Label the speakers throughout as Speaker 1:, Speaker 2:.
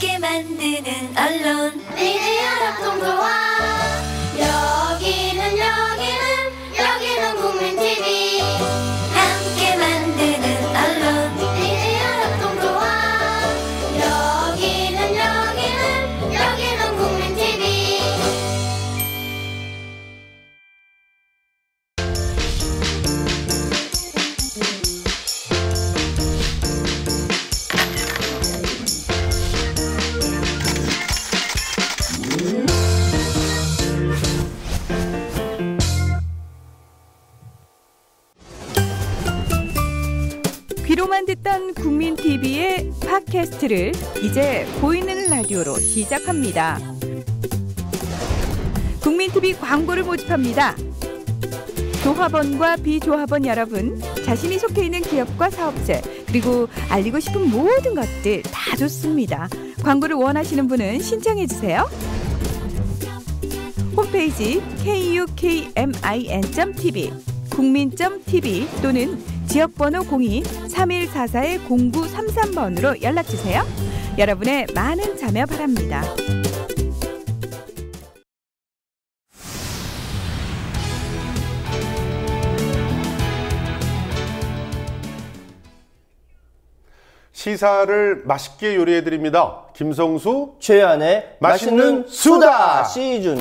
Speaker 1: Kim and Didin alone. Lady, I don't
Speaker 2: 팟캐스트를 이제 보이는 라디오로 시작합니다. 국민TV 광고를 모집합니다. 조합원과 비조합원 여러분, 자신이 속해 있는 기업과 사업체, 그리고 알리고 싶은 모든 것들 다 좋습니다. 광고를 원하시는 분은 신청해 주세요. 홈페이지 kukmin.tv 국민.tv 또는 지역번호 02-3144-0933번으로 연락주세요. 여러분의 많은 참여 바랍니다. 시사를 맛있게 요리해 드립니다. 김성수 최한의 맛있는, 맛있는 수다! 수다 시즌 2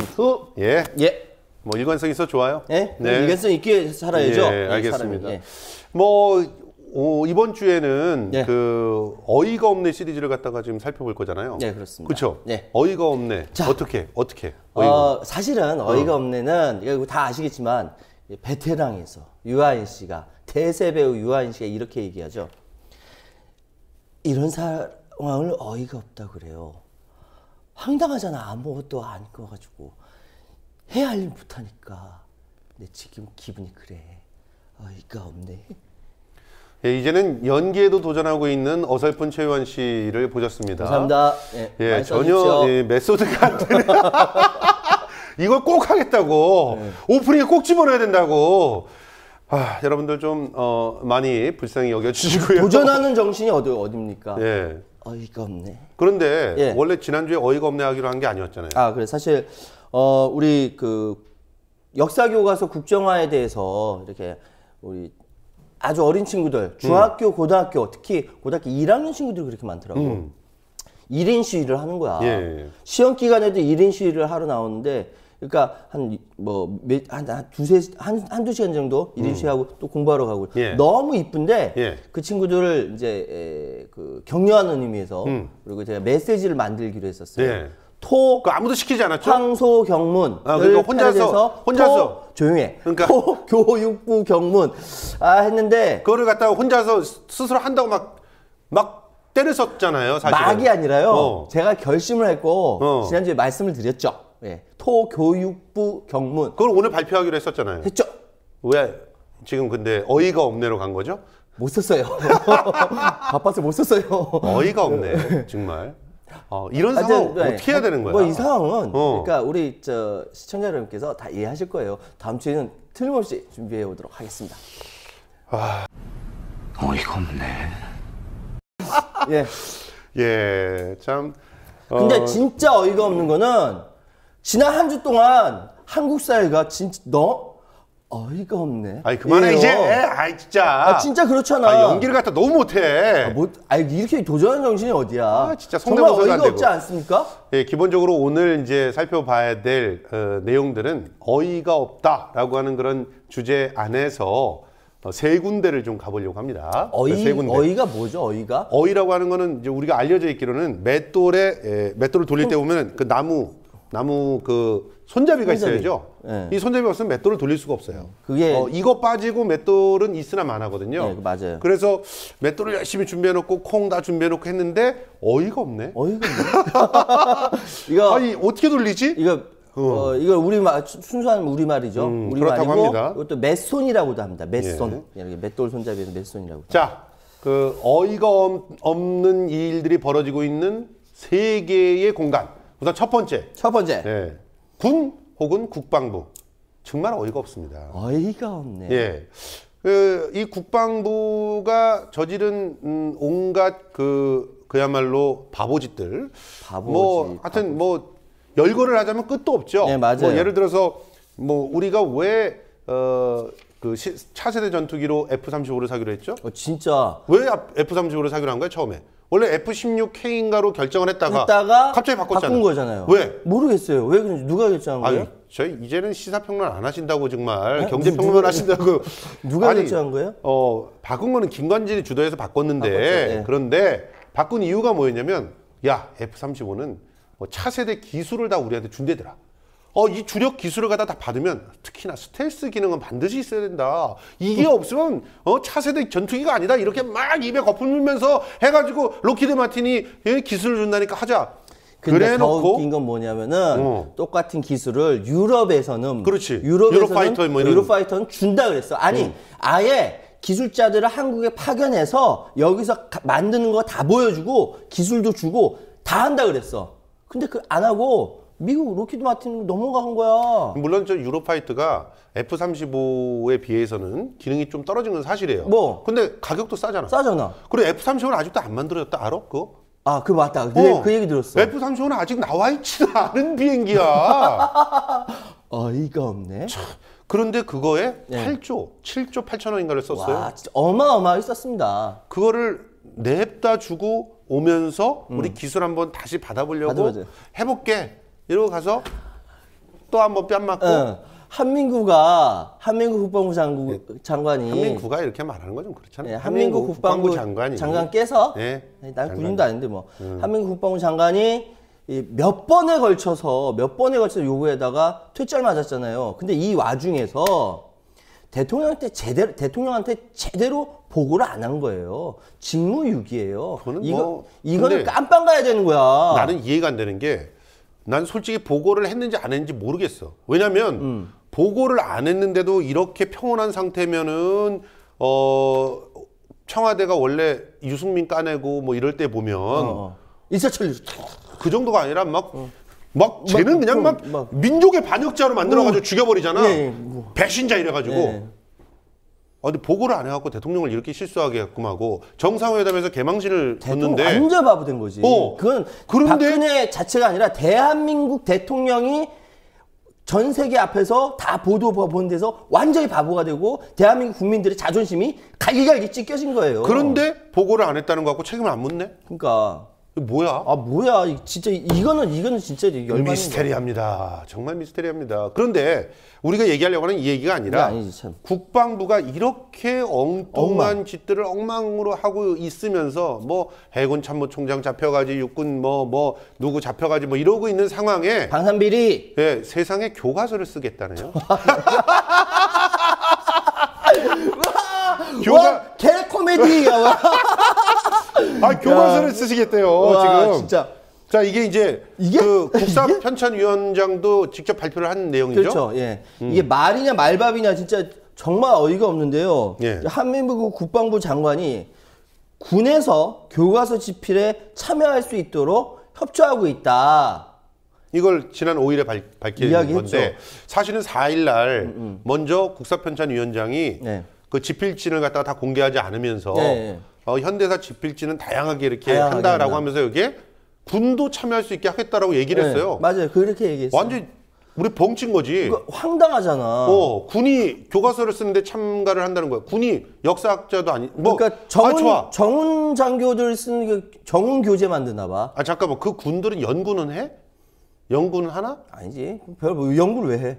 Speaker 2: 예. 예. 뭐 일관성 있어 좋아요. 예? 네. 일관성 있게 살아야죠. 예, 예 알겠습니다. 사람이, 예. 뭐 오, 어, 이번 주에는 예. 그 어이가 없네 시리즈를 갖다가 지금 살펴볼 거잖아요. 네, 그렇습니다. 그렇죠. 예. 어이가 없네. 자, 어떻게 어떻게? 어이가.
Speaker 1: 어, 사실은 어. 어이가 어. 없네는 이거 다 아시겠지만 베테랑에서 유아인 씨가 대세 배우 유아인 씨가 이렇게 얘기하죠. 이런 상황을 어이가 없다 그래요. 황당하잖아 아무것도 안 꺼가지고 해야 할 일 못하니까. 근데 지금 기분이 그래. 어이가 없네.
Speaker 2: 예, 이제는 연기에도 도전하고 있는 어설픈 최유한 씨를 보셨습니다. 감사합니다. 예, 예 전혀 예, 메소드가 안 되는. 이걸 꼭 하겠다고 네. 오프닝에 꼭 집어넣어야 된다고. 아, 여러분들 좀 어, 많이 불쌍히 여겨주시고요. 도전하는 정신이 어디 어딥니까? 예. 어이가 없네. 그런데 예. 원래 지난주에 어이가 없네 하기로 한 게 아니었잖아요.
Speaker 1: 아, 그래 사실 어, 우리 그 역사 교과서 국정화에 대해서 이렇게 우리 아주 어린 친구들, 음. 중학교, 음. 고등학교, 특히 고등학교 1학년 친구들이 그렇게 많더라고. 음. 1인 시위를 하는 거야. 예. 예. 시험 기간에도 1인 시위를 하러 나오는데 그러니까 한뭐한 뭐 두세 한 한 두 시간 정도 1인 음. 시하고 또 공부하러 가고 예. 너무 이쁜데 예. 그 친구들을 이제 에, 그 격려하는 의미에서 음. 그리고 제가 메시지를 만들기로 했었어요. 예. 토 아무도 시키지 않았죠. 황소 경문.
Speaker 2: 아, 그러니까 혼자서 혼자서 조용해. 그러니까 호, 어, 교육부 경문 아 했는데 그거를 갖다가 혼자서 스스로 한다고 막 막 때렸었잖아요. 사실 막이 아니라요. 어.
Speaker 1: 제가 결심을 했고 어.
Speaker 2: 지난주에 말씀을 드렸죠. 예. 토교육부 경문. 그걸 오늘 발표하기로 했었잖아요. 했죠. 왜 지금 근데 어이가 없네로 간 거죠? 못 썼어요. 바빠서 못 썼어요. 어이가 없네, 정말. 어, 이런 아, 상황 네. 어떻게 해야 되는 거야? 뭐이 상황은 어.
Speaker 1: 그러니까 우리 저 시청자 여러분께서 다 이해하실 거예요. 다음 주에는 틀림없이 준비해 오도록 하겠습니다.
Speaker 2: 아, 어이가 없네.
Speaker 1: 예.
Speaker 2: 예, 참. 근데 어.
Speaker 1: 진짜 어이가 없는 거는 지난 한 주 동안 한국 사회가 진짜 너 어이가 없네.
Speaker 2: 아니 그만해 예요. 이제. 아이 진짜. 아 진짜 그렇잖아. 아, 연기를
Speaker 1: 갖다 너무 못해. 아, 뭐, 아 이렇게 도전하는 정신이 어디야.
Speaker 2: 아 진짜 성대모사가 정말 어이가 없지 않습니까? 예 기본적으로 오늘 이제 살펴봐야 될 어, 내용들은 어이가 없다라고 하는 그런 주제 안에서 어, 세 군데를 좀 가보려고 합니다. 어이 세 군데. 어이가
Speaker 1: 뭐죠? 어이가?
Speaker 2: 어이라고 하는 거는 이제 우리가 알려져 있기로는 맷돌에 예, 맷돌을 돌릴 어. 때 보면 그 나무 나무 그 손잡이가 손잡이. 있어야죠. 네. 이 손잡이 없으면 맷돌을 돌릴 수가 없어요. 그게 어, 이거 빠지고 맷돌은 있으나 마나거든요. 네, 맞아요. 그래서 맷돌을 열심히 준비해놓고 콩 다 준비해놓고 했는데 어이가 없네. 어이가 없네. 이거 아니 어떻게 돌리지? 이거 어, 어
Speaker 1: 이거 우리 말 순수한 우리 말이죠. 음, 우리 그렇다고 말이고 합니다. 이것도 맷손이라고도 합니다. 예. 맷손. 예.
Speaker 2: 이렇게 맷돌 손잡이에서 맷손이라고. 자, 그 어이가 없는 일들이 벌어지고 있는 세계의 공간. 우선 첫 번째. 첫 번째. 네. 군 혹은 국방부. 정말 어이가 없습니다.
Speaker 1: 어이가 없네. 예.
Speaker 2: 그, 이 국방부가 저지른, 음, 온갖 그, 그야말로 바보짓들. 바보짓. 뭐, 하여튼 뭐, 열거를 하자면 끝도 없죠. 네, 뭐, 맞아요. 뭐 예를 들어서, 뭐, 우리가 왜, 어, 그 차세대 전투기로 F-35를 사기로 했죠? 어, 진짜. 왜 F-35를 사기로 한 거야, 처음에? 원래 F16K인가로 결정을 했다가, 했다가 갑자기 바꿨잖아요. 바꾼 거잖아요. 왜?
Speaker 1: 모르겠어요. 왜 그런지 누가 결정한 거예요? 아니,
Speaker 2: 저희 이제는 시사평론 안 하신다고 정말 어? 경제평론 하신다고 누가 아니, 결정한 거예요? 어 바꾼 거는 김관진이 주도해서 바꿨는데 네. 그런데 바꾼 이유가 뭐였냐면 야 F35는 뭐 차세대 기술을 다 우리한테 준대더라. 어, 이 주력 기술을 갖다 다 받으면 특히나 스텔스 기능은 반드시 있어야 된다. 이게 음. 없으면 어, 차세대 전투기가 아니다. 이렇게 막 입에 거품 물면서 해가지고 로키드 마틴이 예, 기술을 준다니까 하자. 근데 더 웃긴
Speaker 1: 건 뭐냐면은 어. 똑같은 기술을 유럽에서는 그렇지. 유럽에서는 파이터뭐
Speaker 2: 유럽파이터는
Speaker 1: 준다 그랬어. 아니 음. 아예 기술자들을 한국에 파견해서 여기서 가, 만드는 거 다 보여주고 기술도
Speaker 2: 주고 다 한다 그랬어. 근데 그 안 하고 미국 로키드 마틴으로 넘어간 거야. 물론 저 유로파이트가 F-35에 비해서는 기능이 좀 떨어진 건 사실이에요. 뭐? 근데 가격도 싸잖아. 싸잖아. 그리고 F-35는 아직도 안 만들어졌다 알아? 그거? 아, 그 맞다. 그, 어. 그 얘기 들었어. F-35는 아직 나와 있지도 않은 비행기야. 어이가 아, 없네. 참, 그런데 그거에 네. 8조, 7조 8천 원인가를 썼어요. 와, 진짜 어마어마하게 썼습니다. 그거를 냅다 주고 오면서 음. 우리 기술 한번 다시 받아보려고 받아보자. 해볼게. 이러고 가서 또
Speaker 1: 한 번 뺨 맞고 어. 한민구가 한민구 국방부 장구, 예. 장관이 한민구가
Speaker 2: 이렇게 말하는 건 좀 그렇잖아요. 네, 예, 한민구, 한민구 국방부, 국방부 장관이 께서난 예. 네, 군인도 아닌데
Speaker 1: 뭐 음. 한민구 국방부 장관이 몇 번에 걸쳐서 몇 번에 걸쳐서 요구에다가 퇴짜를 맞았잖아요. 근데 이 와중에서 대통령한테 제대로 대통령한테 제대로 보고를 안 한 거예요. 직무유기예요. 이거 뭐, 이거는
Speaker 2: 깜빵 가야 되는 거야. 나는 이해가 안 되는 게난 솔직히 보고를 했는지 안 했는지 모르겠어. 왜냐면 음. 보고를 안 했는데도 이렇게 평온한 상태면은 어 청와대가 원래 유승민 까내고 뭐 이럴 때 보면 이사철 어, 어. 그 정도가 아니라 막막 어. 막 쟤는 막, 그냥 막, 막, 민족의 반역자로 만들어가지고 어. 죽여버리잖아. 예, 예. 배신자 이래가지고. 예. 아, 근데 보고를 안 해갖고 대통령을 이렇게 실수하게끔 하고 정상회담에서 개망신을 했는데 완전 바보 된 거지. 어,
Speaker 1: 그건 그런데 박근혜 자체가 아니라 대한민국 대통령이 전 세계 앞에서 다 보도 본 데서 완전히 바보가 되고 대한민국 국민들의 자존심이 갈기갈기 찢겨진 거예요. 그런데
Speaker 2: 보고를 안 했다는 거 갖고 책임을 안 묻네. 그러니까 뭐야? 아 뭐야? 진짜 이거는 이거는 진짜 열받는 미스테리합니다. 정말 미스테리합니다. 그런데 우리가 얘기하려고 하는 이 얘기가 아니라 네, 아니지, 국방부가 이렇게 엉뚱한 엉망. 짓들을 엉망으로 하고 있으면서 뭐 해군 참모총장 잡혀가지 육군 뭐뭐 뭐 누구 잡혀가지 뭐 이러고 있는 상황에 방산비리 예 세상에 교과서를 쓰겠다네요. 코미디아 교과서를 쓰시겠대요 와, 지금. 진짜. 자 이게 이제 이게? 그 국사 편찬위원장도 직접 발표를 한 내용이죠. 그렇죠. 예. 음. 이게 말이냐 말밥이냐 진짜 정말 어이가 없는데요. 예.
Speaker 1: 한민국 국방부 장관이 군에서 교과서 집필에 참여할 수 있도록 협조하고 있다. 이걸 지난 5일에 발, 밝힌 건데
Speaker 2: 사실은 4일 날 음, 음. 먼저 국사편찬위원장이 네. 그 지필진을 갖다가 다 공개하지 않으면서 네. 어, 현대사 지필진은 다양하게 이렇게 다양하게 한다라고 하면. 하면서 여기에 군도 참여할 수 있게 하겠다라고 얘기를 네. 했어요. 맞아요. 그렇게 얘기했어요. 완전 우리 벙친 거지. 그러니까 황당하잖아. 어, 군이 교과서를 쓰는데 참가를 한다는 거야. 군이 역사학자도 아니. 뭐, 그러니까 아, 정훈 아, 정은 장교들 쓰는 게정훈 그 교재 만드나 봐. 아 잠깐만 그 군들은 연구는 해? 연구는 하나? 아니지. 별뭐 연구를 왜 해?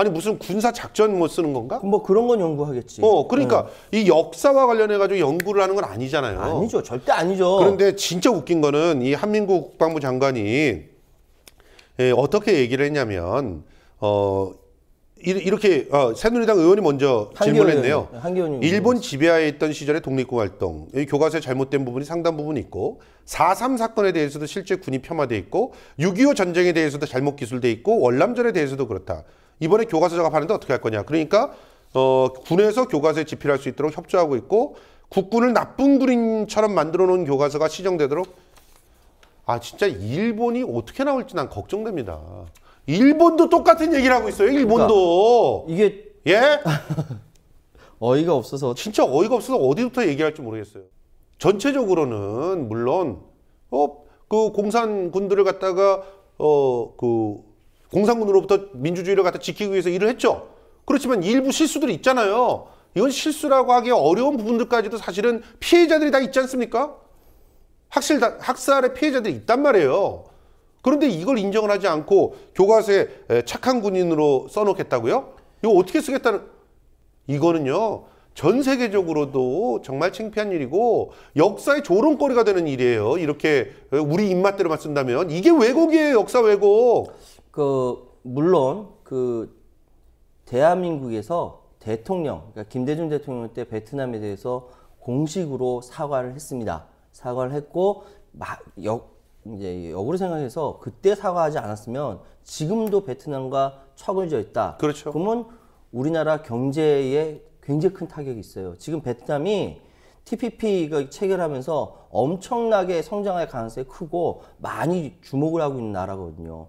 Speaker 2: 아니 무슨 군사 작전 뭐 쓰는 건가? 뭐 그런 건 연구하겠지. 어, 그러니까 음. 이 역사와 관련해 가지고 연구를 하는 건 아니잖아요. 아니죠, 절대 아니죠. 그런데 진짜 웃긴 거는 이한민국 국방부 장관이 예, 어떻게 얘기를 했냐면 어. 이렇게 어, 새누리당 의원이 먼저 질문했네요. 네, 한기원님, 일본 지배하에 있던 시절의 독립군 활동, 이 교과서에 잘못된 부분이 상당 부분 있고 4.3 사건에 대해서도 실제 군이 폄하돼 있고 6.25 전쟁에 대해서도 잘못 기술돼 있고 월남전에 대해서도 그렇다. 이번에 교과서 작업하는데 어떻게 할 거냐. 그러니까 어, 군에서 교과서에 집필할 수 있도록 협조하고 있고 국군을 나쁜 군인처럼 만들어 놓은 교과서가 시정되도록 아 진짜 일본이 어떻게 나올지 난 걱정됩니다. 일본도 똑같은 얘기를 하고 있어요. 그러니까 일본도 그러니까 이게 예 어이가 없어서 진짜 어이가 없어서 어디부터 얘기할지 모르겠어요. 전체적으로는 물론 어 그 공산군들을 갖다가 어그 공산군으로부터 민주주의를 갖다 지키기 위해서 일을 했죠. 그렇지만 일부 실수들이 있잖아요. 이건 실수라고 하기 어려운 부분들까지도 사실은 피해자들이 다 있지 않습니까? 학실, 학살의 피해자들이 있단 말이에요. 그런데 이걸 인정을 하지 않고 교과서에 착한 군인으로 써놓겠다고요? 이거 어떻게 쓰겠다는, 이거는요, 전 세계적으로도 정말 창피한 일이고 역사의 조롱거리가 되는 일이에요. 이렇게 우리 입맛대로만 쓴다면 이게 왜곡이에요. 역사 왜곡. 그 물론
Speaker 1: 그 대한민국에서 대통령 그러니까 김대중 대통령 때 베트남에 대해서 공식으로 사과를 했습니다. 사과를 했고 막 역, 이제 역으로 생각해서 그때 사과하지 않았으면 지금도 베트남과 척을 지어 있다. 그렇죠. 그러면 우리나라 경제에 굉장히 큰 타격이 있어요. 지금 베트남이 TPP가 체결하면서 엄청나게 성장할 가능성이 크고 많이 주목을 하고 있는 나라거든요.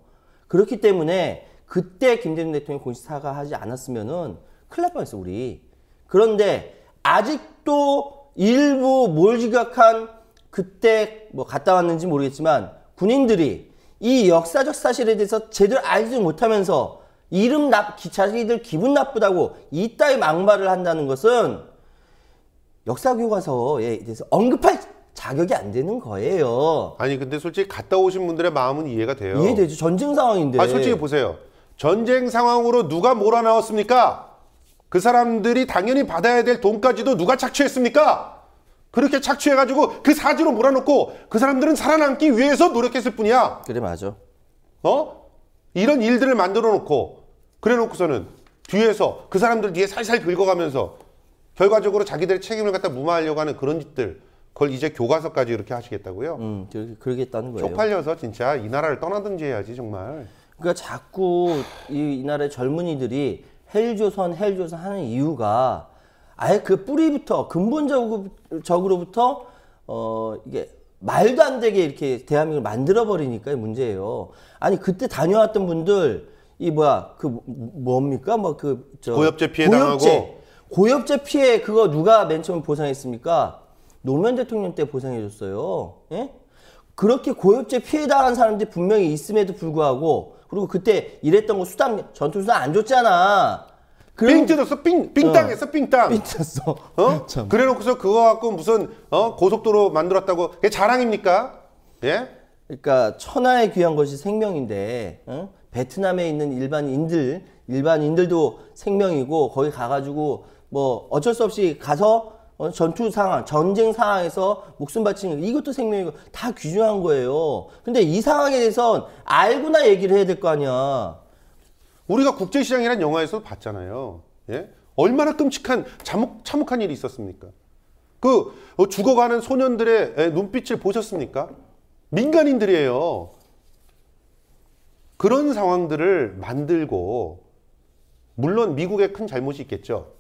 Speaker 1: 그렇기 때문에 그때 김대중 대통령이 공식 사과하지 않았으면은 큰일 날 뻔했어 우리. 그런데 아직도 일부 몰지각한 그때 뭐 갔다 왔는지 모르겠지만 군인들이 이 역사적 사실에 대해서 제대로 알지도 못하면서 이름 나 자기들 기분 나쁘다고 이따위 막말을 한다는 것은 역사 교과서에 대해서 언급할 자격이 안 되는 거예요.
Speaker 2: 아니 근데 솔직히 갔다 오신 분들의 마음은 이해가 돼요. 이해되죠. 전쟁 상황인데. 아 솔직히 보세요. 전쟁 상황으로 누가 몰아나왔습니까? 그 사람들이 당연히 받아야 될 돈까지도 누가 착취했습니까? 그렇게 착취해가지고 그 사지로 몰아놓고 그 사람들은 살아남기 위해서 노력했을 뿐이야. 그래 맞아. 어? 이런 일들을 만들어 놓고 그래 놓고서는 뒤에서 그 사람들 뒤에 살살 긁어가면서 결과적으로 자기들의 책임을 갖다 무마하려고 하는 그런 짓들 그걸 이제 교과서까지 이렇게 하시겠다고요? 음, 그러겠다는 거예요. 쪽팔려서 진짜 이 나라를 떠나든지 해야지 정말. 그러니까 자꾸 이, 이
Speaker 1: 나라의 젊은이들이 헬조선 헬조선 하는 이유가 아예 그 뿌리부터 근본적으로부터 어 이게 말도 안 되게 이렇게 대한민국을 만들어 버리니까 문제예요. 아니 그때 다녀왔던 분들 이 뭐야 그 뭐, 뭡니까 뭐그저 고엽제 피해 고엽제, 당하고 고엽제 피해 그거 누가 맨 처음 보상했습니까? 노무현 대통령 때 보상해줬어요. 예? 그렇게 고엽제 피해 당한 사람들이 분명히 있음에도 불구하고 그리고 그때 일했던 거 수당 전투수당
Speaker 2: 안 줬잖아. 빙 뜯었어 빙, 빙땅했어 빙땅 빙쳤어 어? 그래놓고서 그거 갖고 무슨 어? 고속도로 만들었다고 그게 자랑입니까? 예?
Speaker 1: 그러니까 천하에 귀한 것이 생명인데 어? 베트남에 있는 일반인들 일반인들도 생명이고 거기 가가지고 뭐 어쩔 수 없이 가서 어, 전투 상황, 전쟁 상황에서 목숨 바치는 이것도 생명이고 다 귀중한 거예요.
Speaker 2: 근데 이 상황에 대해선 알고나 얘기를 해야 될 거 아니야. 우리가 국제시장이라는 영화에서 도 봤잖아요. 예? 얼마나 끔찍한 참혹, 참혹한 일이 있었습니까? 그 어, 죽어가는 소년들의 예, 눈빛을 보셨습니까? 민간인들이에요. 그런 상황들을 만들고 물론 미국의 큰 잘못이 있겠죠.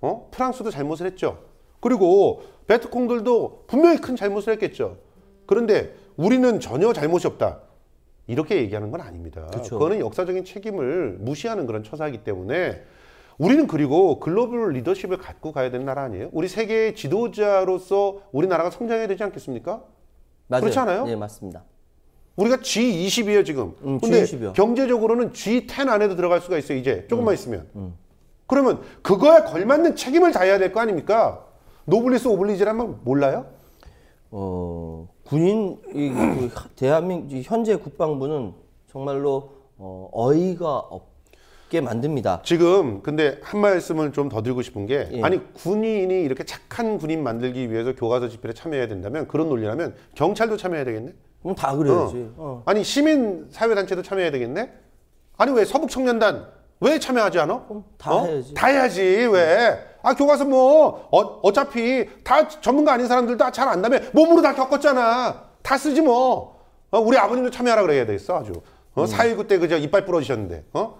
Speaker 2: 어? 프랑스도 잘못을 했죠. 그리고 베트콩들도 분명히 큰 잘못을 했겠죠. 그런데 우리는 전혀 잘못이 없다. 이렇게 얘기하는 건 아닙니다. 그쵸. 그거는 역사적인 책임을 무시하는 그런 처사이기 때문에 우리는 그리고 글로벌 리더십을 갖고 가야 되는 나라 아니에요? 우리 세계의 지도자로서 우리나라가 성장해야 되지 않겠습니까? 맞아요. 그렇지않아요 예, 맞습니다. 우리가 G20이에요, 지금. 음, 근데 G20이요. 경제적으로는 G10 안에도 들어갈 수가 있어요, 이제. 조금만 음, 있으면. 음. 그러면 그거에 걸맞는 책임을 다해야 될 거 아닙니까? 노블리스 오블리지라면 몰라요? 어 군인
Speaker 1: 이, 그 대한민국 현재 국방부는 정말로 어, 어이가 없게
Speaker 2: 만듭니다. 지금 근데 한 말씀을 좀 더 드리고 싶은 게 예. 아니 군인이 이렇게 착한 군인 만들기 위해서 교과서 집필에 참여해야 된다면 그런 논리라면 경찰도 참여해야 되겠네. 그럼 다 그래야지. 어. 어. 아니 시민 사회 단체도 참여해야 되겠네. 아니 왜 서북 청년단 왜 참여하지 않아? 다 어? 해야지. 다 해야지 왜? 아 교과서 뭐 어, 차피다 전문가 아닌 사람들도 잘 안다며 몸으로 다 겪었잖아 다 쓰지 뭐 어, 우리 아버님도 참여하라 그래야 되겠어 아주 어? 음. 4.19때 그저 이빨 부러지셨는데 어?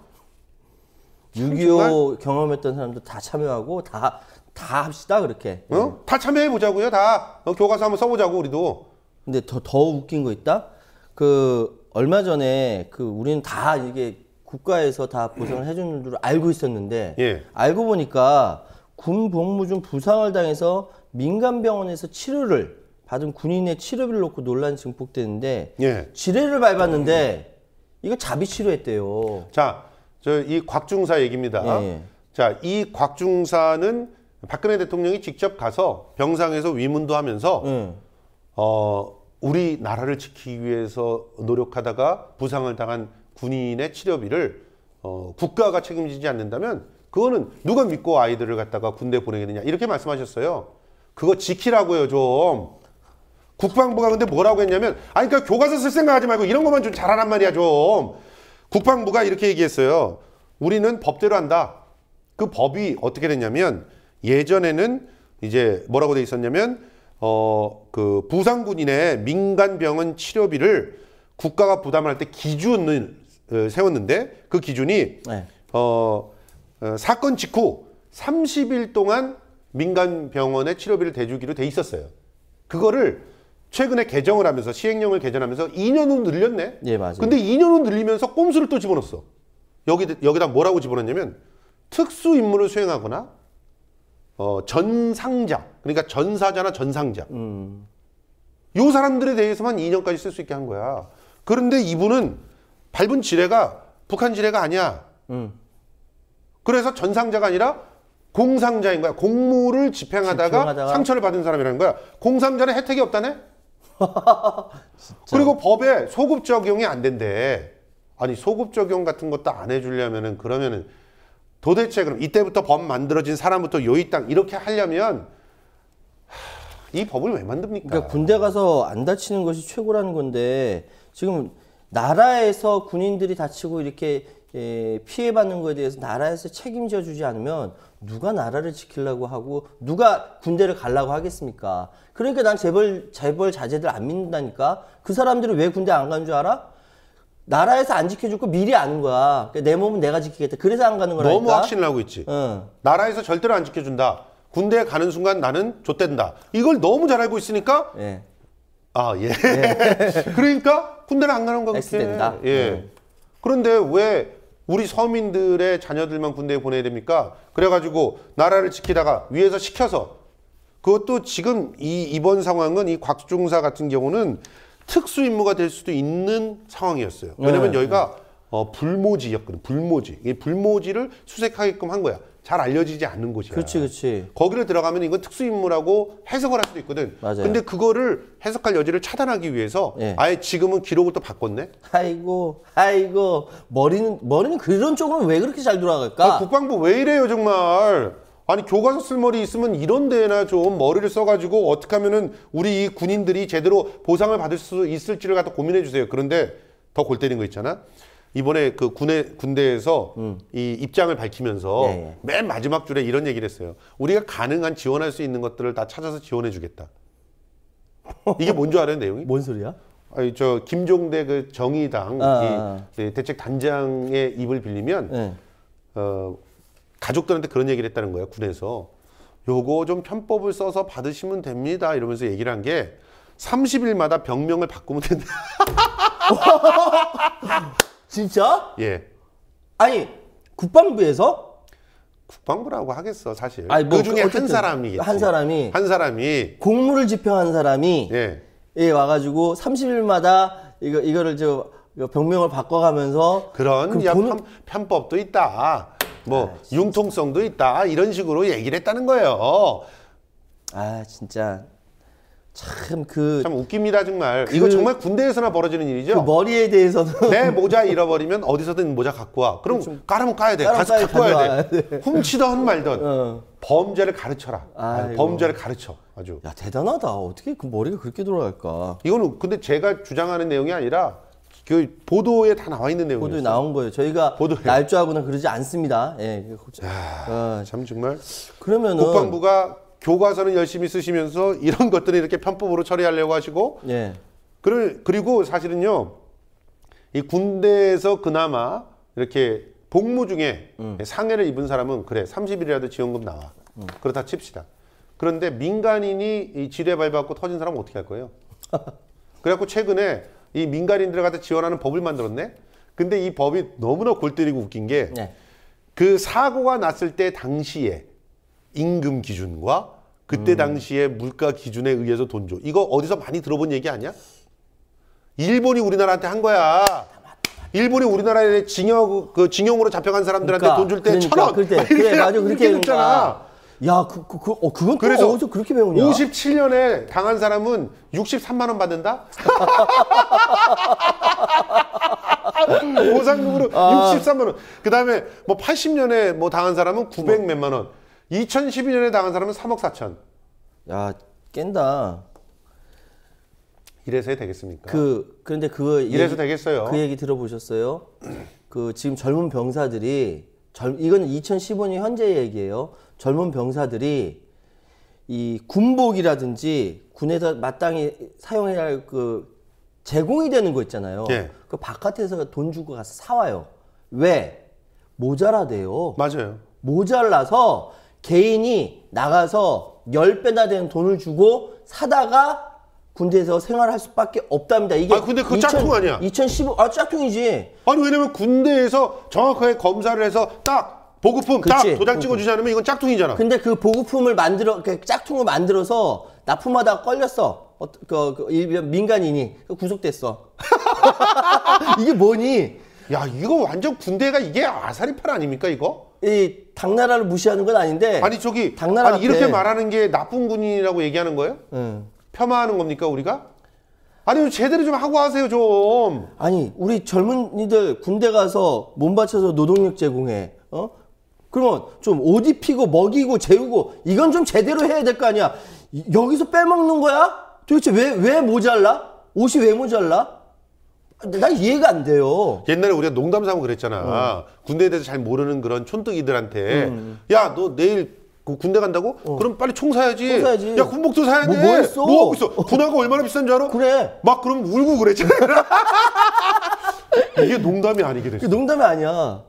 Speaker 2: 6.25 경험했던 사람도 다 참여하고 다다 다 합시다 그렇게 어?
Speaker 1: 음. 다 참여해 보자고요 다 어, 교과서 한번 써보자고 우리도 근데 더, 더 웃긴 거 있다 그 얼마 전에 그 우리는 다 이게 국가에서 다 보상을 해주는 줄 알고 있었는데 예. 알고 보니까 군 복무 중 부상을 당해서 민간 병원에서 치료를 받은 군인의 치료비를 놓고 논란이 증폭되는데
Speaker 2: 예. 지뢰를 밟았는데 이거 자비 치료했대요. 자, 저이 곽중사 얘기입니다. 예. 자, 이 곽중사는 박근혜 대통령이 직접 가서 병상에서 위문도 하면서 음. 어 우리 나라를 지키기 위해서 노력하다가 부상을 당한 군인의 치료비를 어, 국가가 책임지지 않는다면 그거는 누가 믿고 아이들을 갖다가 군대 보내겠느냐 이렇게 말씀하셨어요. 그거 지키라고요 좀. 국방부가 근데 뭐라고 했냐면 아니 그러니까 교과서 쓸 생각하지 말고 이런 것만 좀 잘하란 말이야 좀. 국방부가 이렇게 얘기했어요. 우리는 법대로 한다. 그 법이 어떻게 됐냐면 예전에는 이제 뭐라고 돼 있었냐면 어 그 부상군인의 민간 병원 치료비를 국가가 부담할 때 기준을 어, 세웠는데 그 기준이 네. 어 어, 사건 직후 30일 동안 민간 병원에 치료비를 대주기로 돼 있었어요. 그거를 최근에 개정을 하면서 시행령을 개정하면서 2년 은 늘렸네. 예, 맞아요. 근데 2년 은 늘리면서 꼼수를 또 집어넣었어. 여기 여기다 뭐라고 집어넣냐면 특수 임무를 수행하거나 어, 전상자 그러니까 전사자나 전상자 음. 요 사람들에 대해서만 2년까지 쓸 수 있게 한 거야. 그런데 이분은 밟은 지뢰가 북한 지뢰가 아니야. 음. 그래서 전상자가 아니라 공상자인 거야. 공무를 집행하다가, 집행하다가... 상처를 받은 사람이라는 거야. 공상자는 혜택이 없다네? 그리고 법에 소급 적용이 안 된대. 아니 소급 적용 같은 것도 안 해주려면은 그러면은 도대체 그럼 이때부터 법 만들어진 사람부터 요이 땅 이렇게 하려면
Speaker 1: 이 법을 왜 만듭니까? 그러니까 군대 가서 안 다치는 것이 최고라는 건데 지금 나라에서 군인들이 다치고 이렇게 예, 피해받는 것에 대해서 나라에서 책임져 주지 않으면 누가 나라를 지키려고 하고 누가 군대를 가려고 하겠습니까? 그러니까 난 재벌 재벌 자제들 안 믿는다니까. 그 사람들이 왜 군대 안 간 줄 알아? 나라에서 안 지켜줄 거 미리 아는 거야. 그러니까 내 몸은 내가 지키겠다. 그래서 안 가는 거라니까. 너무 확신을 하고
Speaker 2: 있지. 응. 나라에서 절대로 안 지켜준다. 군대에 가는 순간 나는 좆된다. 이걸 너무 잘 알고 있으니까. 예. 아 예. 예. 그러니까 군대를 안 가는 거겠지. 예. 예. 그런데 왜 우리 서민들의 자녀들만 군대에 보내야 됩니까? 그래가지고 나라를 지키다가 위에서 시켜서 그것도 지금 이 이번 상황은 이 곽중사 같은 경우는 특수 임무가 될 수도 있는 상황이었어요. 왜냐면 네, 여기가 네. 어, 불모지였거든. 요 불모지. 이 불모지를 수색하게끔 한 거야. 잘 알려지지 않는 곳이야. 그렇지, 그렇지. 거기를 들어가면 이건 특수 인물하고 해석을 할 수도 있거든. 맞아요. 근데 그거를 해석할 여지를 차단하기 위해서 예. 아예 지금은 기록을 또 바꿨네. 아이고, 아이고 머리는 머리는 그런 쪽으왜 그렇게 잘 돌아갈까? 아, 국방부 왜 이래요 정말. 아니 교과서 쓸 머리 있으면 이런 데나 좀 머리를 써가지고 어떻게 하면은 우리 군인들이 제대로 보상을 받을 수 있을지를 갖다 고민해 주세요. 그런데 더골 때린 거 있잖아. 이번에 그 군에 군대에서 음. 이 입장을 밝히면서 네. 맨 마지막 줄에 이런 얘기를 했어요. 우리가 가능한 지원할 수 있는 것들을 다 찾아서 지원해 주겠다. 이게 뭔 줄 알아요 내용이? 뭔 소리야? 아니 저 김종대 그 정의당 아, 이 아, 아. 대책 단장의 입을 빌리면 네. 어 가족들한테 그런 얘기를 했다는 거예요 군에서 요거 좀 편법을 써서 받으시면 됩니다 이러면서 얘기를 한 게 30일마다 병명을 바꾸면 된다. 진짜? 예. 아니 국방부에서? 국방부라고 하겠어 사실. 아니, 뭐, 그 중에 한사람이한 사람이. 한
Speaker 1: 사람이. 공물을 집행한 사람이. 예. 예 와가지고 30일마다
Speaker 2: 이거 이거를 저 병명을 바꿔가면서 그런 그 본... 편, 편법도 있다. 뭐 아, 융통성도 있다 이런 식으로 얘기를 했다는 거예요. 아 진짜 참그참 그 웃깁니다 정말 그, 이거 정말 군대에서나 벌어지는 일이죠 그 머리에 대해서는 내 네, 모자 잃어버리면 어디서든 모자 갖고 와 그럼 좀, 렇죠 까라면 까야 돼 가서 갖고 와야 돼. 돼 훔치던 말던 어. 범죄를 가르쳐라 아이고. 범죄를 가르쳐 아주 야 대단하다 어떻게 그 머리가 그렇게 돌아갈까 이거는 근데 제가 주장하는 내용이
Speaker 1: 아니라 그 보도에 다 나와 있는 내용이 보도에 나온 거예요. 저희가 보도에. 날조하고는 그러지 않습니다. 예. 그 야, 어. 참 정말. 그러면은 국방부가
Speaker 2: 교과서는 열심히 쓰시면서 이런 것들을 이렇게 편법으로 처리하려고 하시고 예. 그를 그리고 사실은요 이 군대에서 그나마 이렇게 복무 중에 음. 상해를 입은 사람은 그래 30일이라도 지원금 나와 음. 그렇다 칩시다 그런데 민간인이 이 지뢰 밟아갖고 터진 사람은 어떻게 할 거예요 그래갖고 최근에 이 민간인들을 갖다 지원하는 법을 만들었네 근데 이 법이 너무나 골 때리고 웃긴 게그 네. 그 사고가 났을 때 당시에 임금 기준과 그때 음. 당시에 물가 기준에 의해서 돈 줘. 이거 어디서 많이 들어본 얘기 아니야? 일본이 우리나라한테 한 거야. 일본이 우리나라에 징역 그 징용으로 잡혀간 사람들한테 그러니까, 돈줄 때천 그러니까, 원. 그때 그래 맞아 그렇게 줬잖아. 야, 그, 그, 그, 어, 그건 그래서 어디서 그렇게 배우냐? 57년에 당한 사람은 63만 원 받는다?
Speaker 1: 보상금으로 아.
Speaker 2: 63만 원. 그 다음에 뭐 80년에 뭐 당한 사람은 900 몇만 원. 2012년에 당한 사람은 3억 4천.
Speaker 1: 야 깬다.
Speaker 2: 이래서 되겠습니까? 그 그런데
Speaker 1: 그 이래서 얘기, 되겠어요. 그 얘기 들어보셨어요? 그 지금 젊은 병사들이 젊 이건 2015년 현재 얘기예요. 젊은 병사들이 이 군복이라든지 군에서 마땅히 사용해야 할 그 제공이 되는 거 있잖아요. 예. 그 바깥에서 돈 주고 가서 사와요. 왜? 모자라대요. 맞아요. 모자라서 개인이 나가서 10배나 되는 돈을 주고 사다가 군대에서 생활할 수밖에 없답니다. 이게 아 근데 그 짝퉁 아니야?
Speaker 2: 2015아 짝퉁이지. 아니 왜냐면 군대에서 정확하게 검사를 해서 딱 보급품 그치. 딱 도장 찍어 주지 않으면 이건 짝퉁이잖아. 근데 그 보급품을 만들어 그 짝퉁을
Speaker 1: 만들어서 납품하다가 걸렸어. 어, 그, 그 민간인이 그 구속됐어.
Speaker 2: 이게 뭐니? 야 이거 완전 군대가 이게 아사리팔 아닙니까 이거? 이 당나라를 무시하는 건 아닌데 아니 저기 당나라 아니, 이렇게 말하는 게 나쁜 군인이라고 얘기하는 거예요? 음. 폄하하는 겁니까 우리가? 아니 제대로 좀 하고 하세요
Speaker 1: 좀. 아니 우리 젊은이들 군대 가서 몸 바쳐서 노동력 제공해. 어? 그러면 좀 옷 입히고 먹이고 재우고 이건 좀 제대로 해야 될 거 아니야.
Speaker 2: 여기서 빼먹는 거야? 도대체 왜 왜 모자라? 옷이 왜 모자라? 난 이해가 안 돼요. 옛날에 우리가 농담 삼고 그랬잖아. 음. 군대에 대해서 잘 모르는 그런 촌뜨기들한테 음. 음. 야, 너 내일 그 군대 간다고? 어. 그럼 빨리 총 사야지. 총 사야지. 야, 군복도 사야 뭐, 돼. 뭐, 뭐 했어? 뭐 하고 있어? 분화가 얼마나 비싼 줄 알아? 그래. 막 그럼 울고 그랬잖아. 이게 농담이 아니게 됐어. 농담이 아니야.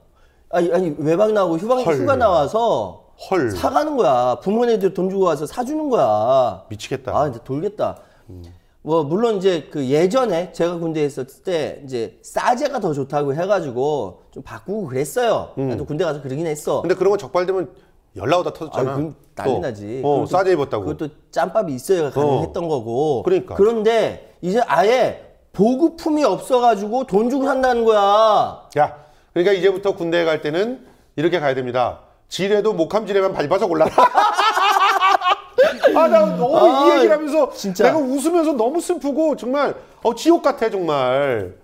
Speaker 2: 아니, 아니 외박
Speaker 1: 나오고 휴방, 휴가 나와서 헐. 사가는 거야. 부모네들 돈 주고 와서 사주는 거야. 미치겠다. 아, 이제 돌겠다. 음. 뭐 물론 이제 그 예전에 제가 군대에 있었을 때 이제 싸제가 더 좋다고 해가지고 좀 바꾸고 그랬어요. 음. 나 군대 가서 그러긴 했어. 근데 그런 거 적발되면 연락오다 터졌잖아. 아유, 난리 또. 나지. 어, 싸제 입었다고. 그것도 짬밥이 있어야 어. 가능했던 어. 거고. 그러니까. 그런데 이제 아예 보급품이
Speaker 2: 없어가지고 돈 주고 산다는 거야. 야, 그러니까 이제부터 군대에 갈 때는 이렇게 가야 됩니다. 지뢰도 목함 지뢰만 밟아서 골라라. 아, 나 너무 아, 이 얘기를 하면서 진짜. 내가 웃으면서 너무 슬프고 정말 어 지옥 같아 정말.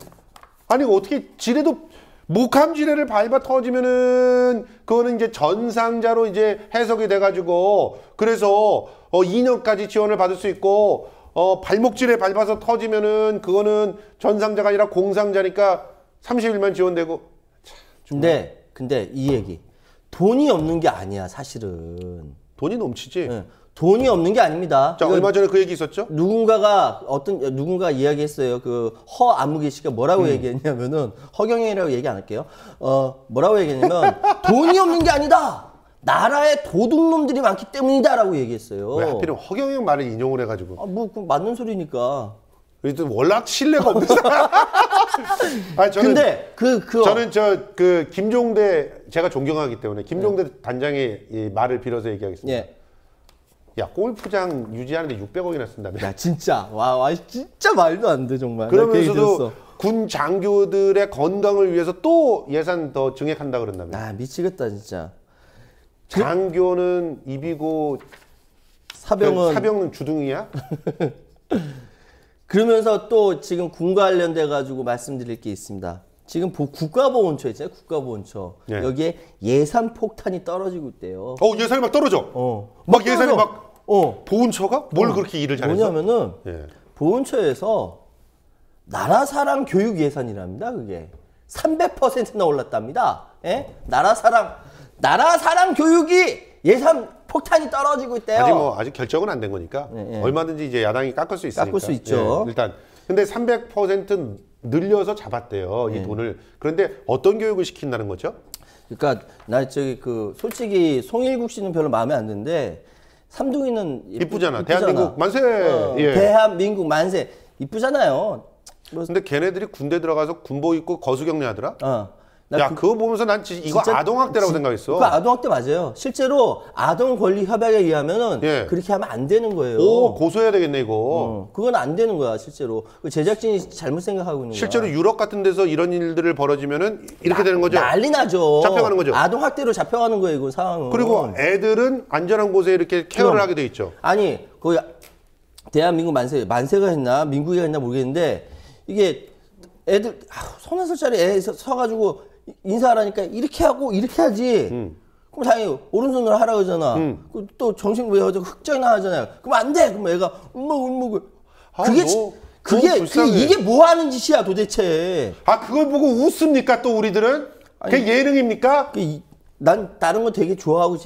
Speaker 2: 아니 어떻게 지뢰도 목함 지뢰를 밟아 터지면은 그거는 이제 전상자로 이제 해석이 돼가지고 그래서 어 2년까지 지원을 받을 수 있고 어발목 지뢰 밟아서 터지면은 그거는 전상자가 아니라 공상자니까 30일만 지원되고.
Speaker 1: 참, 근데 근데 이 얘기 돈이 없는 게 아니야 사실은. 돈이 넘치지. 네. 돈이 없는 게 아닙니다. 자, 얼마 전에 그 얘기 있었죠? 누군가가 어떤 누군가 이야기했어요. 그 허 아무개 씨가 뭐라고 음. 얘기했냐면은 허경영이라고 얘기 안 할게요. 어 뭐라고 얘기했냐면 돈이 없는 게 아니다. 나라에 도둑놈들이 많기 때문이다라고 얘기했어요. 왜 하필 허경영
Speaker 2: 말을 인용을 해가지고? 아뭐 맞는 소리니까. 그래도 월락 신뢰가 없는 사람. 데 그, 그 저는 저 그 김종대 제가 존경하기 때문에 김종대 네. 단장의 말을 빌어서 얘기하겠습니다. 네. 야 골프장 유지하는데 600억이나 쓴다며. 야 진짜 와, 와 진짜 말도 안 돼 정말. 그러면서도 군 장교들의 건강을 위해서 또 예산 더 증액한다 그런다며. 아 미치겠다 진짜. 그 장교는 입이고 사병은 그
Speaker 1: 사병은 주둥이야? 그러면서 또 지금 군과 관련돼 가지고 말씀드릴 게 있습니다. 지금 국가보훈처 있잖아요. 국가보훈처. 예. 여기에 예산 폭탄이 떨어지고 있대요. 어, 예산이 막 떨어져. 어. 막, 예산이 막 어. 보훈처가 뭘 어. 그렇게 일을 잘했어? 뭐냐면은 예. 보훈처에서 나라사랑 교육 예산이랍니다. 그게 300%나 올랐답니다. 예? 나라사랑 나라사랑 교육이 예산 폭탄이 떨어지고 있대요. 아직 뭐
Speaker 2: 아직 결정은 안 된 거니까 예, 예. 얼마든지 이제 야당이 깎을 수 있으니까. 깎을 수 있죠. 예, 일단 근데 300% 늘려서 잡았대요 이 예. 돈을. 그런데 어떤 교육을 시킨다는 거죠? 그러니까 나
Speaker 1: 저기 그 솔직히 송일국 씨는 별로 마음에 안 드는데 삼둥이는 이쁘잖아. 대한민국 만세. 어, 예.
Speaker 2: 대한민국 만세. 이쁘잖아요. 뭐... 근데 걔네들이 군대 들어가서 군복 입고 거수경례 하더라. 어. 야, 그, 거 보면서 난 이거 아동학대라고 생각했어. 그
Speaker 1: 아동학대 맞아요. 실제로 아동권리협약에 의하면은 예. 그렇게 하면 안 되는 거예요. 오,
Speaker 2: 고소해야 되겠네, 이거.
Speaker 1: 음, 그건 안 되는 거야, 실제로. 그 제작진이 잘못 생각하고 있는 거야. 실제로
Speaker 2: 유럽 같은 데서 이런 일들을 벌어지면은 이렇게 나, 아, 되는 거죠. 난리 나죠. 잡혀가는 거죠. 아동학대로
Speaker 1: 잡혀가는 거예요, 이건 상황은. 그리고
Speaker 2: 애들은 안전한 곳에 이렇게 케어를 그럼, 하게 돼 있죠.
Speaker 1: 아니, 거 그 대한민국 만세, 만세가 했나, 민국이가 했나 모르겠는데 이게 애들, 아, 서너 살짜리 애 서가지고 인사하라니까 이렇게 하고 이렇게 하지. 음. 그럼 당연히 오른손으로 하라 그러잖아. 음. 또 정신 왜 하자 흑장난 하잖아요. 그럼 안 돼. 그럼 애가 음목 음목. 아, 그게 너, 그게 그 이게 뭐 하는 짓이야 도대체. 아 그걸 보고 웃습니까 또 우리들은? 아니, 그게 예능입니까? 그, 난 다른 거 되게 좋아하고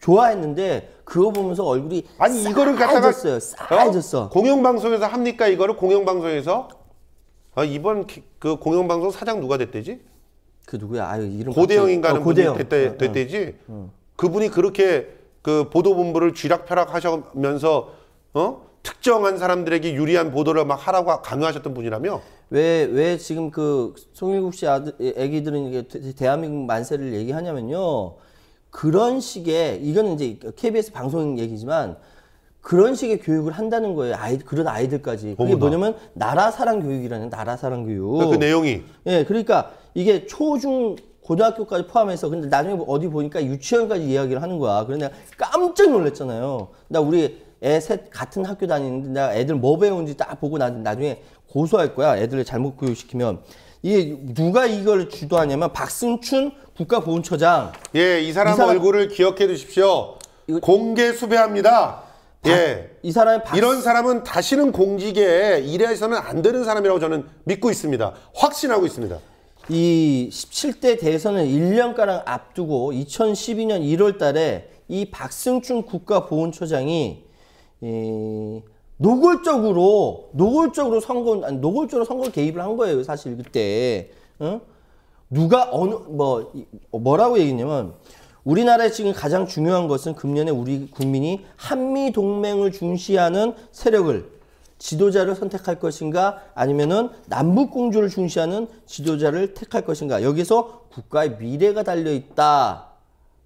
Speaker 1: 좋아했는데 그거 보면서 얼굴이 아니 이거를 갖다가 싸졌어요. 싸졌어.
Speaker 2: 어? 공영방송에서 합니까 이거를 공영방송에서? 아 이번 그 공영방송 사장 누가 됐대지? 그 누구야? 아유 이름 고대영인가는 고대영. 어, 분이 그때 어, 어. 어. 그분이 그렇게 그 보도본부를 쥐락펴락 하셔면서 어 특정한 사람들에게 유리한 보도를 막 하라고 강요하셨던 분이라며? 왜, 왜
Speaker 1: 지금 그 송일국 씨 아들, 애기들은 이게 대한민국 만세를 얘기하냐면요. 그런 식의, 이건 이제 KBS 방송 얘기지만, 그런 식의 교육을 한다는 거예요. 아이 그런 아이들까지. 그게 뭐냐면 나라 사랑 교육이라는 나라 사랑 교육. 그그 그 내용이. 예, 그러니까 이게 초중 고등학교까지 포함해서 근데 나중에 어디 보니까 유치원까지 이야기를 하는 거야. 그런데 깜짝 놀랐잖아요. 나 우리 애셋 같은 학교 다니는데 내 애들 뭐배운지딱 보고 나 나중에 고소할 거야. 애들을 잘못 교육시키면. 이게 누가 이걸 주도하냐면 박승춘 국가보훈처장.
Speaker 2: 예, 이 사람, 이 사람 얼굴을 기억해 두십시오. 이거... 공개 수배합니다. 박, 예. 이 사람이 박... 이런 사람은 다시는 공직에 일해서는 안 되는 사람이라고 저는 믿고 있습니다. 확신하고 있습니다. 이 17대 대선을 1년가량 앞두고
Speaker 1: 2012년 1월 달에 이 박승춘 국가보훈처장이 이 노골적으로 노골적으로 선거 아니 노골적으로 선거 개입을 한 거예요 사실 그때 응? 어? 누가 어느 뭐 뭐라고 얘기냐면 했 우리나라에 지금 가장 중요한 것은 금년에 우리 국민이 한미 동맹을 중시하는 세력을 지도자를 선택할 것인가 아니면은 남북 공조를 중시하는 지도자를 택할 것인가 여기서 국가의 미래가 달려 있다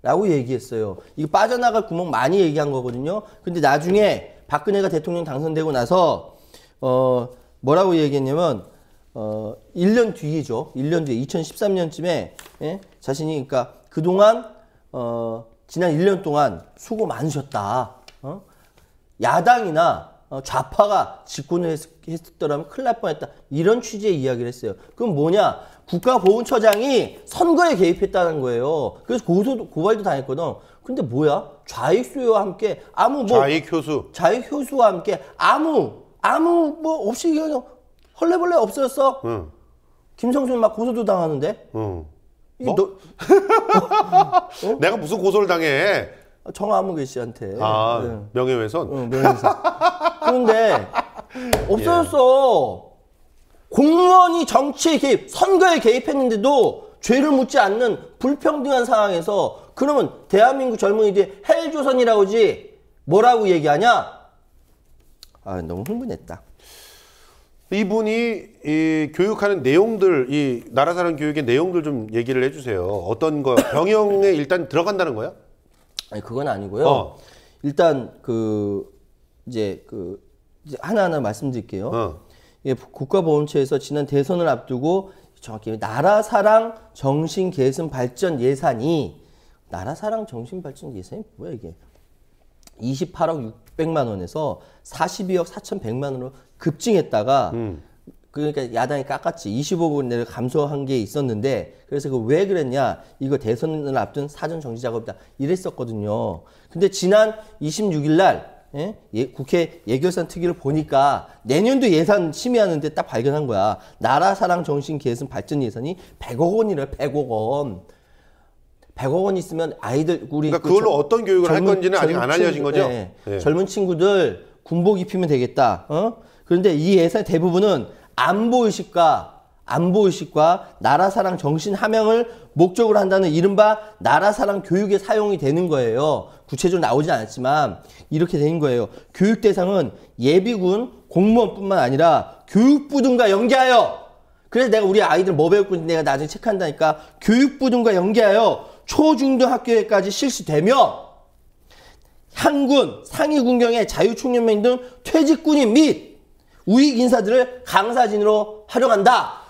Speaker 1: 라고 얘기했어요 이거 빠져나갈 구멍 많이 얘기한 거거든요 근데 나중에 박근혜가 대통령 당선되고 나서 어 뭐라고 얘기했냐면 어 1년 뒤죠 1년 뒤에 2013년쯤에 예? 자신이 그러니까 그동안 어 지난 1년 동안 수고 많으셨다 어? 야당이나 어, 좌파가 집권을 했, 했더라면 큰일 날 뻔했다. 이런 취지의 이야기를 했어요. 그건 뭐냐? 국가보훈처장이 선거에 개입했다는 거예요. 그래서 고소 고발도 당했거든. 근데 뭐야? 좌익수요와 함께 아무 뭐 좌익효수 좌익효수와 함께 아무 아무 뭐 없이 그냥 헐레벌레 없었어. 응. 김성준 막 고소도 당하는데. 응. 뭐? 너... 어? 내가
Speaker 2: 무슨 고소를 당해?
Speaker 1: 아, 정아무개 씨한테. 아, 네.
Speaker 2: 명예훼손? 응, 명예훼손.
Speaker 1: 그런데 없어졌어. 공무원이 정치에 개입, 선거에 개입했는데도 죄를 묻지 않는 불평등한 상황에서 그러면 대한민국 젊은이들이 헬조선이라고지 뭐라고 얘기하냐?
Speaker 2: 아 너무 흥분했다. 이분이 이 교육하는 내용들, 이 나라 사랑 교육의 내용들 좀 얘기를 해주세요. 어떤 거 병영에 일단 들어간다는 거야?
Speaker 1: 아니 그건 아니고요. 어. 일단 그 이제 그 이제 하나하나 말씀드릴게요. 어. 예, 국가보훈처에서 지난 대선을 앞두고 정확히 나라 사랑 정신 계승 발전 예산이 나라 사랑 정신 발전 예산이 뭐야 이게 28억 600만 원에서 42억 4,100만 원으로 급증했다가 음. 그러니까 야당이 깎았지 2 5 내로 감소한 게 있었는데 그래서 그 왜 그랬냐 이거 대선을 앞둔 사전 정지 작업이다 이랬었거든요. 근데 지난 26일 날 예? 예? 국회 예결산 특위를 보니까 내년도 예산 심의하는데 딱 발견한 거야. 나라 사랑 정신 개선 발전 예산이 100억 원이래. 100억 원. 100억 원 있으면 아이들 우리 그러니까 그 그걸로 젊, 어떤 교육을 젊은, 할 건지는 아직 안 알려진 친구, 거죠. 예. 예. 젊은 친구들 군복 입히면 되겠다. 어? 그런데 이 예산 대부분은 안보 의식과 안보 의식과 나라 사랑 정신 함양을 목적으로 한다는 이른바 나라사랑 교육에 사용이 되는 거예요. 구체적으로 나오진 않았지만 이렇게 되는 거예요. 교육 대상은 예비군 공무원뿐만 아니라 교육부 등과 연계하여 그래서 내가 우리 아이들 뭐 배웠고 내가 나중에 체크한다니까 교육부 등과 연계하여 초중등학교에까지 실시되며 향군, 상위군경의 자유총연맹 등 퇴직군인 및 우익 인사들을 강사진으로 활용한다.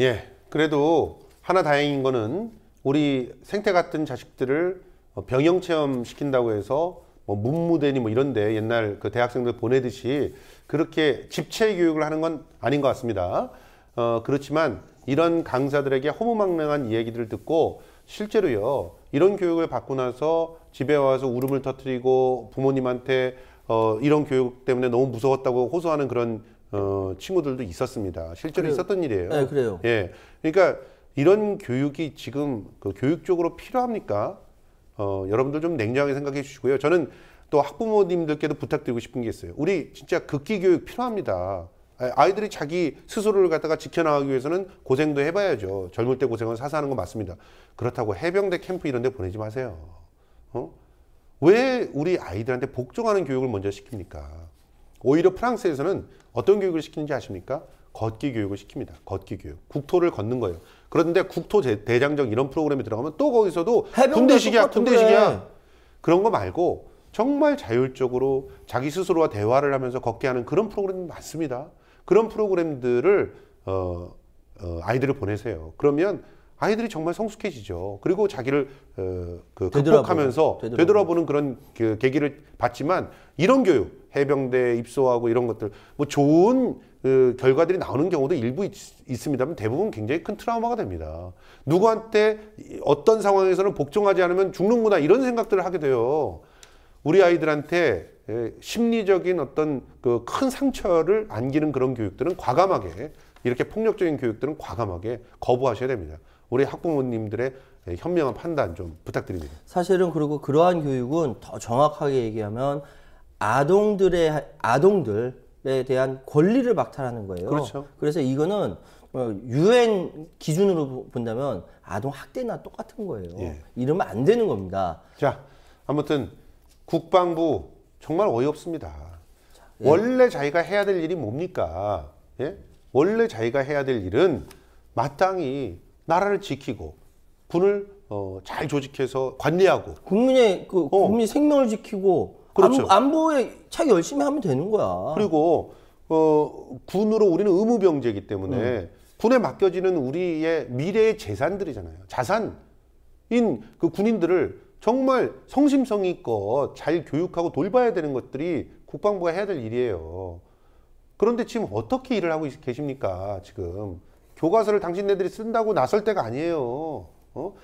Speaker 2: 예, 그래도 하나 다행인 거는 우리 생태 같은 자식들을 뭐 병영 체험 시킨다고 해서 뭐 문무대니 뭐 이런데 옛날 그 대학생들 보내듯이 그렇게 집체 교육을 하는 건 아닌 것 같습니다. 어, 그렇지만 이런 강사들에게 허무망랑한 이야기들을 듣고 실제로요 이런 교육을 받고 나서 집에 와서 울음을 터뜨리고 부모님한테 어, 이런 교육 때문에 너무 무서웠다고 호소하는 그런 어, 친구들도 있었습니다. 실제로 그래요. 있었던 일이에요. 네, 그래요. 예, 그러니까 이런 교육이 지금 그 교육적으로 필요합니까? 어, 여러분들 좀 냉정하게 생각해 주시고요. 저는 또 학부모님들께도 부탁드리고 싶은 게 있어요. 우리 진짜 극기 교육 필요합니다. 아, 아이들이 자기 스스로를 갖다가 지켜나가기 위해서는 고생도 해봐야죠. 젊을 때 고생은 사서 하는 거 맞습니다. 그렇다고 해병대 캠프 이런 데 보내지 마세요. 어? 왜 우리 아이들한테 복종하는 교육을 먼저 시킵니까? 오히려 프랑스에서는 어떤 교육을 시키는지 아십니까? 걷기 교육을 시킵니다. 걷기 교육. 국토를 걷는 거예요. 그런데 국토 대장정 이런 프로그램에 들어가면 또 거기서도 군대식이야, 군대식이야. 그런거 말고 정말 자율적으로 자기 스스로와 대화를 하면서 걷게 하는 그런 프로그램이 많습니다. 그런 프로그램들을 어, 어, 아이들을 보내세요. 그러면 아이들이 정말 성숙해지죠. 그리고 자기를 어, 그 극복하면서 되돌아보는, 되돌아보는 그런 그 계기를 받지만 이런 교육, 해병대 입소하고 이런 것들 뭐 좋은 그 결과들이 나오는 경우도 일부 있, 습니다만 대부분 굉장히 큰 트라우마가 됩니다. 누구한테 어떤 상황에서는 복종하지 않으면 죽는구나 이런 생각들을 하게 돼요. 우리 아이들한테 예, 심리적인 어떤 그큰 상처를 안기는 그런 교육들은 과감하게 이렇게 폭력적인 교육들은 과감하게 거부하셔야 됩니다. 우리 학부모님들의 예, 현명한 판단 좀 부탁드립니다.
Speaker 1: 사실은 그리고 그러한 교육은 더 정확하게 얘기하면 아동들의 아동들 기업에 대한 권리를 박탈하는 거예요. 그렇죠. 그래서 이거는 어, 유엔 기준으로 본다면 아동 학대나 똑같은 거예요. 예. 이러면 안 되는
Speaker 2: 겁니다. 자, 아무튼 국방부 정말 어이없습니다. 자, 예. 원래 자기가 해야 될 일이 뭡니까? 예? 원래 자기가 해야 될 일은 마땅히 나라를 지키고 군을 어, 잘 조직해서 관리하고 국민의 그 어. 국민 어. 생명을 지키고 그렇죠. 안보에 차기 열심히 하면 되는 거야. 그리고 어, 군으로 우리는 의무병제이기 때문에 음. 군에 맡겨지는 우리의 미래의 재산들이잖아요. 자산인 그 군인들을 정말 성심성의껏 잘 교육하고 돌봐야 되는 것들이 국방부가 해야 될 일이에요. 그런데 지금 어떻게 일을 하고 계십니까? 지금 교과서를 당신네들이 쓴다고 나설 때가 아니에요. 어?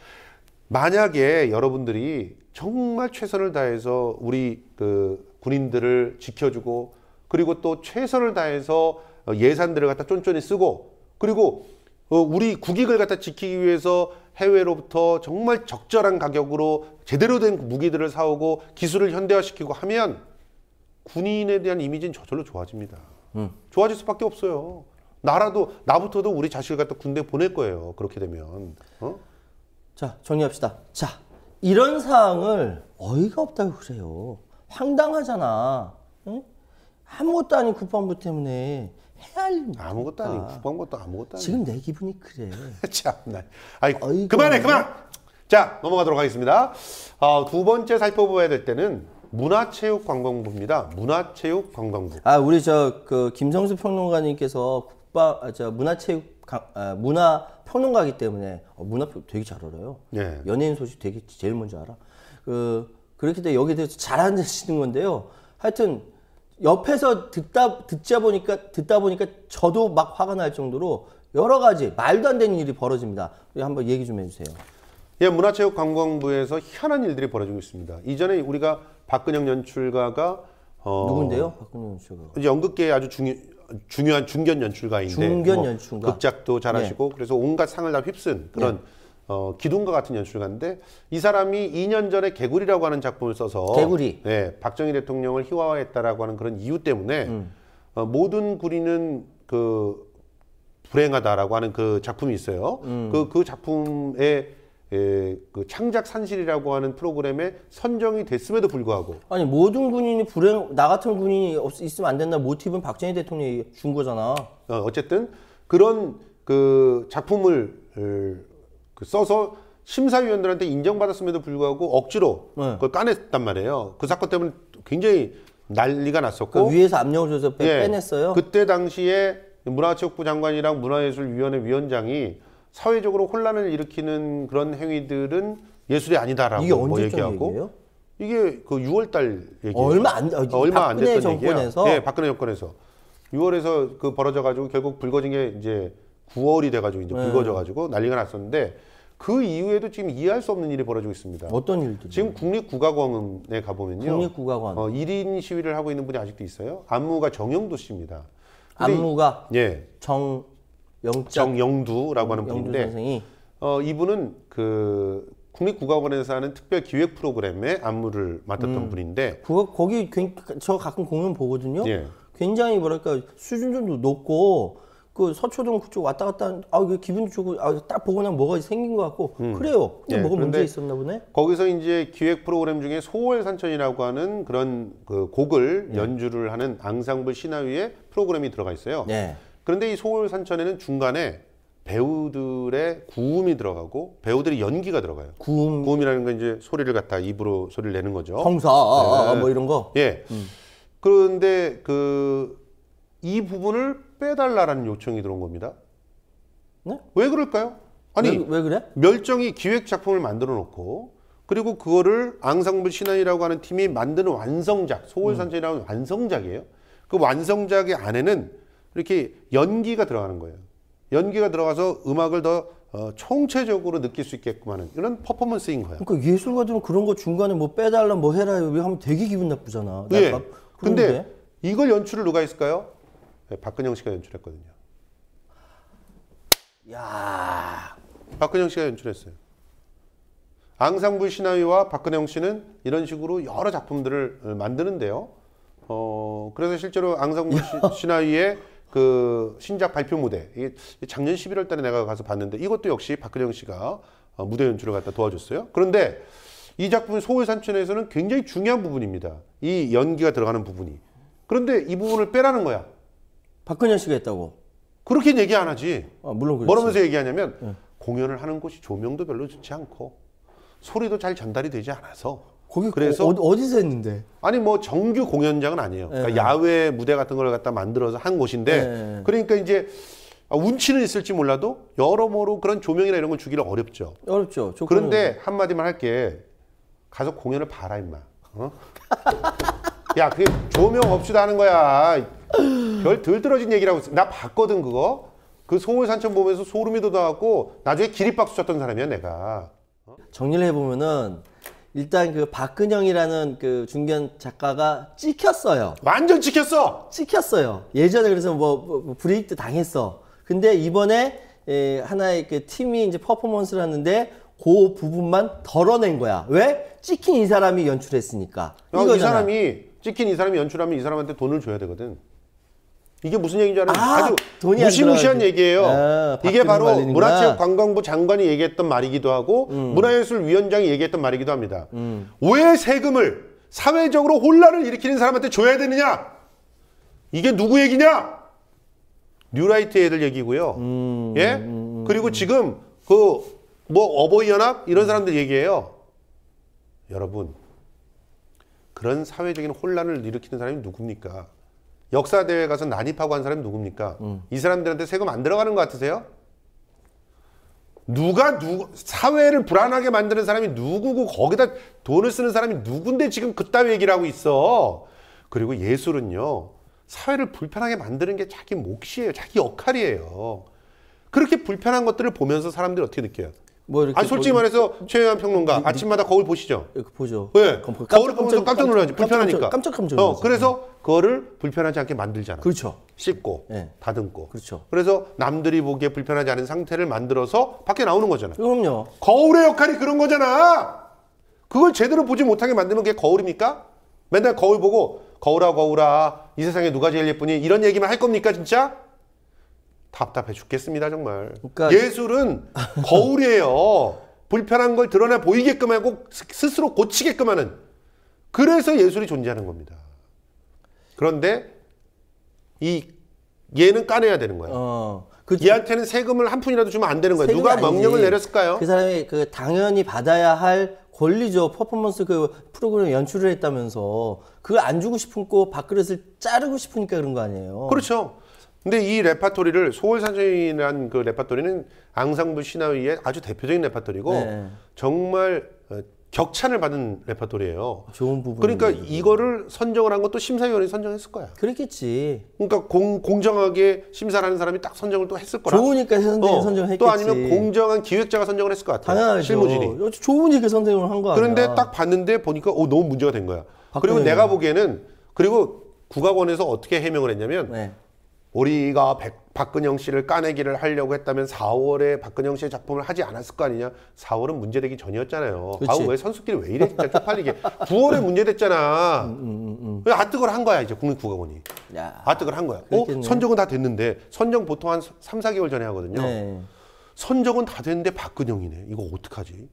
Speaker 2: 만약에 여러분들이 정말 최선을 다해서 우리 그 군인들을 지켜주고 그리고 또 최선을 다해서 예산들을 갖다 쫀쫀히 쓰고 그리고 어, 우리 국익을 갖다 지키기 위해서 해외로부터 정말 적절한 가격으로 제대로 된 무기들을 사오고 기술을 현대화시키고 하면 군인에 대한 이미지는 저절로 좋아집니다. 음. 좋아질 수밖에 없어요. 나라도 나부터도 우리 자식을 갖다 군대 보낼 거예요. 그렇게 되면. 어? 자 정리합시다. 자
Speaker 1: 이런 사항을 어이가 없다고 그래요. 황당하잖아. 응? 아무것도 아닌 국방부 때문에 헤아립니다. 아무것도 아닌 국방부도 아무것도 아닌. 지금 내
Speaker 2: 기분이 그래. 참나. 아이 그만해 그만. 자 넘어가도록 하겠습니다. 어, 두 번째 살펴봐야 될 때는 문화체육관광부입니다. 문화체육관광부.
Speaker 1: 아 우리 저그 김성수 평론가님께서 국방 아, 저 문화체육 가, 아, 문화 평론가이기 때문에 어, 문화 되게 잘 알아요. 네. 연예인 소식 되게 제일 먼저 알아. 그 그렇기 때문에 여기 대해서 잘 아시는 건데요. 하여튼 옆에서 듣다 듣자 보니까 듣다 보니까 저도 막 화가 날 정도로 여러 가지
Speaker 2: 말도 안 되는 일이 벌어집니다. 한번 얘기 좀 해주세요. 예, 문화체육관광부에서 희한한 일들이 벌어지고 있습니다. 이전에 우리가 박근영 연출가가 어, 누군데요? 박근영 연출가. 연극계 아주 중요 중요한 중견 연출가인데 중견 뭐 연출가. 극작도 잘하시고 네. 그래서 온갖 상을 다 휩쓴 그런 네. 어, 기둥과 같은 연출가인데 이 사람이 2년 전에 개구리라고 하는 작품을 써서 개구리 네, 박정희 대통령을 희화화했다라고 하는 그런 이유 때문에 음. 어, 모든 구리는 그 불행하다라고 하는 그 작품이 있어요. 그그 음. 그, 그 작품에 예, 그 창작 산실이라고 하는 프로그램에 선정이 됐음에도 불구하고
Speaker 1: 아니 모든 군인이 불행 나 같은 군인이 없, 있으면 안 된다 모티브는 박정희 대통령이 준 거잖아. 어,
Speaker 2: 어쨌든 그런 그 작품을 어, 그 써서 심사위원들한테 인정받았음에도 불구하고 억지로 네. 그걸 까냈단 말이에요. 그 사건 때문에 굉장히 난리가 났었고 그 위에서 압력을 줘서 빼, 예, 빼냈어요. 그때 당시에 문화체육부 장관이랑 문화예술위원회 위원장이 사회적으로 혼란을 일으키는 그런 행위들은 예술이 아니다라고 이게 뭐 얘기하고 얘기예요? 이게 그 6월달 얘기 얼마 안 어, 어 얼마 안 됐던 정권에서? 얘기예요. 네, 박근혜 정권에서 6월에서 그 벌어져 가지고 결국 불거진 게 이제 9월이 돼 가지고 이제 네. 불거져 가지고 난리가 났었는데 그 이후에도 지금 이해할 수 없는 일이 벌어지고 있습니다. 어떤 일들? 지금 국립국악원에 가보면요. 국립국악원. 어, 1인 시위를 하고 있는 분이 아직도 있어요. 안무가 정영도 씨입니다. 안무가? 예. 정. 정영두라고 하는 음, 분인데 선생이. 어, 이분은 그 국립국악원에서 하는 특별 기획 프로그램의 안무를 맡았던 음. 분인데
Speaker 1: 그거 거기 저 가끔 공연 보거든요. 예. 굉장히 뭐랄까 수준 좀 높고 그 서초동 그쪽 왔다 갔다 아이 기분 좋고 아딱 보고 나면 뭐가 생긴 것 같고 음. 그래요. 근데 예. 뭐가 문제 있었나 보네.
Speaker 2: 거기서 이제 기획 프로그램 중에 소월 산천이라고 하는 그런 그 곡을 예. 연주를 하는 앙상블 신화위의 프로그램이 들어가 있어요. 예. 그런데 이 소울 산천에는 중간에 배우들의 구음이 들어가고 배우들의 연기가 들어가요. 구음 구음이라는 건 이제 소리를 갖다 입으로 소리를 내는 거죠. 성사 아, 아, 아, 네. 뭐 이런 거. 예. 음. 그런데 그 이 부분을 빼달라라는 요청이 들어온 겁니다. 네? 왜 그럴까요? 아니 왜, 왜 그래? 멸종이 기획 작품을 만들어 놓고 그리고 그거를 앙상블 신안이라고 하는 팀이 만드는 완성작 소울산천이라는 음. 완성작이에요. 그 완성작의 안에는 이렇게 연기가 들어가는 거예요. 연기가 들어가서 음악을 더 어, 총체적으로 느낄 수 있게끔 하는 이런 퍼포먼스인 거야.
Speaker 1: 그러니까 예술가들은 그런 거 중간에 뭐 빼달라 뭐 해라 하면 되게 기분 나쁘잖아. 예.
Speaker 2: 근데 이걸 연출을 누가 했을까요? 네, 박근영 씨가 연출했거든요. 야. 박근영 씨가 연출했어요. 앙상블 시나위와 박근영 씨는 이런 식으로 여러 작품들을 어, 만드는데요. 어, 그래서 실제로 앙상블 시나위의 그 신작 발표 무대 작년 11월 달에 내가 가서 봤는데 이것도 역시 박근영 씨가 어, 무대 연출을 갖다 도와줬어요. 그런데 이 작품이 소울 산천에서는 굉장히 중요한 부분입니다. 이 연기가 들어가는 부분이. 그런데 이 부분을 빼라는 거야. 박근영 씨가 했다고. 그렇게 얘기 안 하지. 아, 물론 그 뭐라면서 얘기하냐면 네. 공연을 하는 곳이 조명도 별로 좋지 않고 소리도 잘 전달이 되지 않아서 거기 그래서 어, 어 디서 했는데? 아니 뭐 정규 공연장은 아니에요. 그러니까 예. 야외 무대 같은 걸 갖다 만들어서 한 곳인데 네. 그러니까 이제 아, 운치는 있을지 몰라도 여러모로 그런 조명이나 이런 걸 주기는 어렵죠. 어렵죠. 그런데 한마디만 할게 가서 공연을 봐라 임마. 어? 야 그게 조명 없이도 하는 거야. 별들들어진 얘기라고 나 봤거든 그거. 그 서울 산천 보면서 소름이 돋아갖고 나중에 기립박수 쳤던 사람이야 내가.
Speaker 1: 어? 정리를 해보면은 일단 그 박근영이라는 그 중견 작가가 찍혔어요. 완전 찍혔어. 찍혔어요. 예전에 그래서 뭐, 뭐, 뭐 브레이크 당했어. 근데 이번에 에, 예, 하나의 그 팀이 이제 퍼포먼스를 하는데 그 부분만 덜어낸 거야. 왜? 찍힌 이 사람이 연출했으니까. 야, 어, 이거이
Speaker 2: 사람이 찍힌 이 사람이 연출하면 이 사람한테 돈을 줘야 되거든. 이게 무슨 얘기인줄알 아는 아, 아주 무시무시한 얘기예요. 아, 이게 바로 말리는구나. 문화체육관광부 장관이 얘기했던 말이기도 하고 음. 문화예술위원장이 얘기했던 말이기도 합니다. 음. 왜 세금을 사회적으로 혼란을 일으키는 사람한테 줘야 되느냐? 이게 누구 얘기냐? 뉴라이트 애들 얘기고요. 음, 음 예? 음, 음. 그리고 지금 그 뭐 어버이 연합 이런 사람들 얘기해요 여러분 그런 사회적인 혼란을 일으키는 사람이 누굽니까? 역사 대회 가서 난입하고 한 사람이 누굽니까? 음. 이 사람들한테 세금 안 들어가는 것 같으세요? 누가 누 사회를 불안하게 만드는 사람이 누구고 거기다 돈을 쓰는 사람이 누군데 지금 그따위 얘기를 하고 있어. 그리고 예술은요. 사회를 불편하게 만드는 게 자기 몫이에요. 자기 역할이에요. 그렇게 불편한 것들을 보면서 사람들이 어떻게 느껴요? 뭐 이렇게 아니 솔직히 뭐 말해서 최혜한 평론가 음, 음. 아침마다 거울 보시죠. 예, 그 보죠. 네. 거울을 보면서 깜짝 놀라지 불편하니까. 깜짝깜짝 놀라 어, 그래서 그거를 불편하지 않게 만들잖아. 그렇죠. 씻고 네. 다듬고. 그렇죠. 그래서 남들이 보기에 불편하지 않은 상태를 만들어서 밖에 나오는 거잖아. 그럼요. 거울의 역할이 그런 거잖아. 그걸 제대로 보지 못하게 만드는 게 거울입니까? 맨날 거울 보고 거울아 거울아 이 세상에 누가 제일 예쁘니 이런 얘기만 할 겁니까 진짜? 답답해 죽겠습니다 정말. 그러니까... 예술은 거울이에요. 불편한 걸 드러내 보이게끔 하고 스스로 고치게끔 하는. 그래서 예술이 존재하는 겁니다. 그런데 이 얘는 까내야 되는 거야. 어, 그, 얘한테는 세금을 한 푼이라도 주면 안 되는 거야. 누가 아니지. 명령을 내렸을까요? 그
Speaker 1: 사람이 그 당연히 받아야 할 권리죠. 퍼포먼스 그 프로그램 연출을 했다면서 그걸 안 주고 싶은 거 밥그릇을 자르고 싶으니까 그런 거 아니에요.
Speaker 2: 그렇죠. 근데 이 레파토리를 소월산전이라는그 레파토리는 앙상블 신화위의 아주 대표적인 레파토리고 네. 정말 어, 격찬을 받은 레파토리예요. 좋은 부분. 그러니까 이거를 선정을 한 것도 심사위원이 선정했을 거야. 그렇겠지. 그러니까 공, 공정하게 심사를 하는 사람이 딱 선정을 또 했을 거라. 좋으니까 선생 어, 선정했겠지. 또 아니면 공정한 기획자가 선정을 했을 것 같아요. 당연하죠. 실무진이.
Speaker 1: 좋으니까 선정을 한 거야. 그런데 딱
Speaker 2: 봤는데 보니까 어, 너무 문제가 된 거야. 그리고 내가 보기에는 그리고 국악원에서 어떻게 해명을 했냐면 네. 우리가 백, 박근영 씨를 까내기를 하려고 했다면 4월에 박근영 씨의 작품을 하지 않았을 거 아니냐. 4월은 문제되기 전이었잖아요. 아우 왜 선수끼리 왜 이래 진짜 쪽팔리게. 9월에 문제됐잖아. 음, 음, 음. 음, 음. 왜 아뜨걸 한 거야 이제 국립국악원이. 야. 아뜨걸 한 거야. 어? 그렇겠네. 어 선정은 다 됐는데 선정 보통 한 3, 4개월 전에 하거든요. 네. 선정은 다 됐는데 박근영이네. 이거 어떡하지?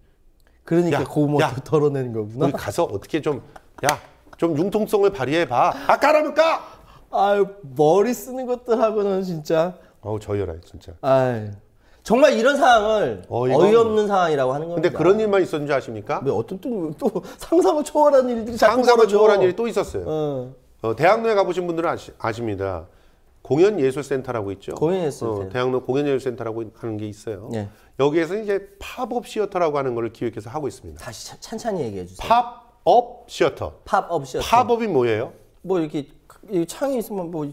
Speaker 2: 그러니까 고모 야, 덜어내는 거구나. 우리 가서 어떻게 좀 야 좀 융통성을 발휘해 봐. 아 까라면 까. 아유 머리 쓰는 것들하고는 진짜 아우 저열해 진짜. 아유 정말 이런 상황을 어, 이없는 상황이라고 하는 겁니다. 근데 그런 일만 있었는 줄 아십니까? 네, 어떤 또, 또 상상을
Speaker 1: 초월한 일들이
Speaker 2: 상상을 초월한 일이 또 있었어요. 어. 어, 대학로에 가보신 분들은 아시, 아십니다. 공연예술센터라고 있죠. 공연예술센터. 어, 대학로 공연예술센터라고 하는 게 있어요. 네. 여기에서 이제 팝업 시어터라고 하는 걸 기획해서 하고 있습니다. 다시 찬찬히 얘기해 주세요. 팝업 시어터. 팝업 시어터. 팝업이 뭐예요? 뭐 이렇게 이 창이 있으면 뭐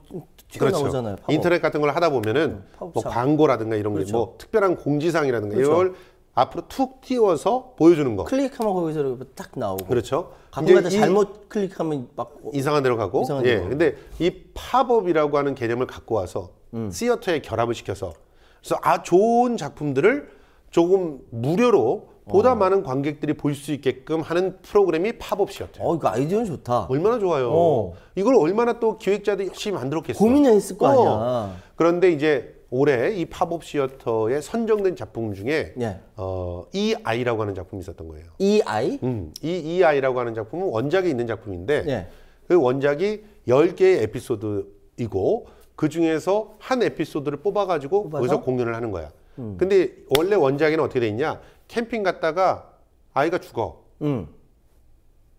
Speaker 2: 튀어나오잖아요. 그렇죠. 인터넷 같은 걸 하다 보면은 어, 뭐 광고라든가 이런 그렇죠. 게뭐 특별한 공지사항이라든가 그렇죠. 이걸 앞으로 툭 띄워서 보여주는 거.
Speaker 1: 클릭하면 거기서 이렇게 딱
Speaker 2: 나오고. 그렇죠. 가끔가다 잘못
Speaker 1: 클릭하면 막 이상한 데로 가고. 이상한 예. 데로. 근데
Speaker 2: 이 팝업이라고 하는 개념을 갖고 와서 음. 시어터에 결합을 시켜서 그래서 아 좋은 작품들을 조금 무료로 보다 어. 많은 관객들이 볼 수 있게끔 하는 프로그램이 팝업시었대 어, 이거 그러니까 아이디어는 좋다. 얼마나 좋아요. 어. 이걸 얼마나 또 기획자들이 열심히 만들었겠어. 고민을 했을 거 어. 아니야. 그런데 이제 올해 이 팝업 시어터에 선정된 작품 중에 예. 어, EI라고 하는 작품이 있었던 거예요. EI? 음, 이 e EI라고 하는 작품은 원작이 있는 작품인데 예. 그 원작이 열개의 에피소드이고 그 중에서 한 에피소드를 뽑아가지고 뽑아서? 거기서 공연을 하는 거야. 음. 근데 원래 원작에는 어떻게 돼 있냐? 캠핑 갔다가 아이가 죽어. 응.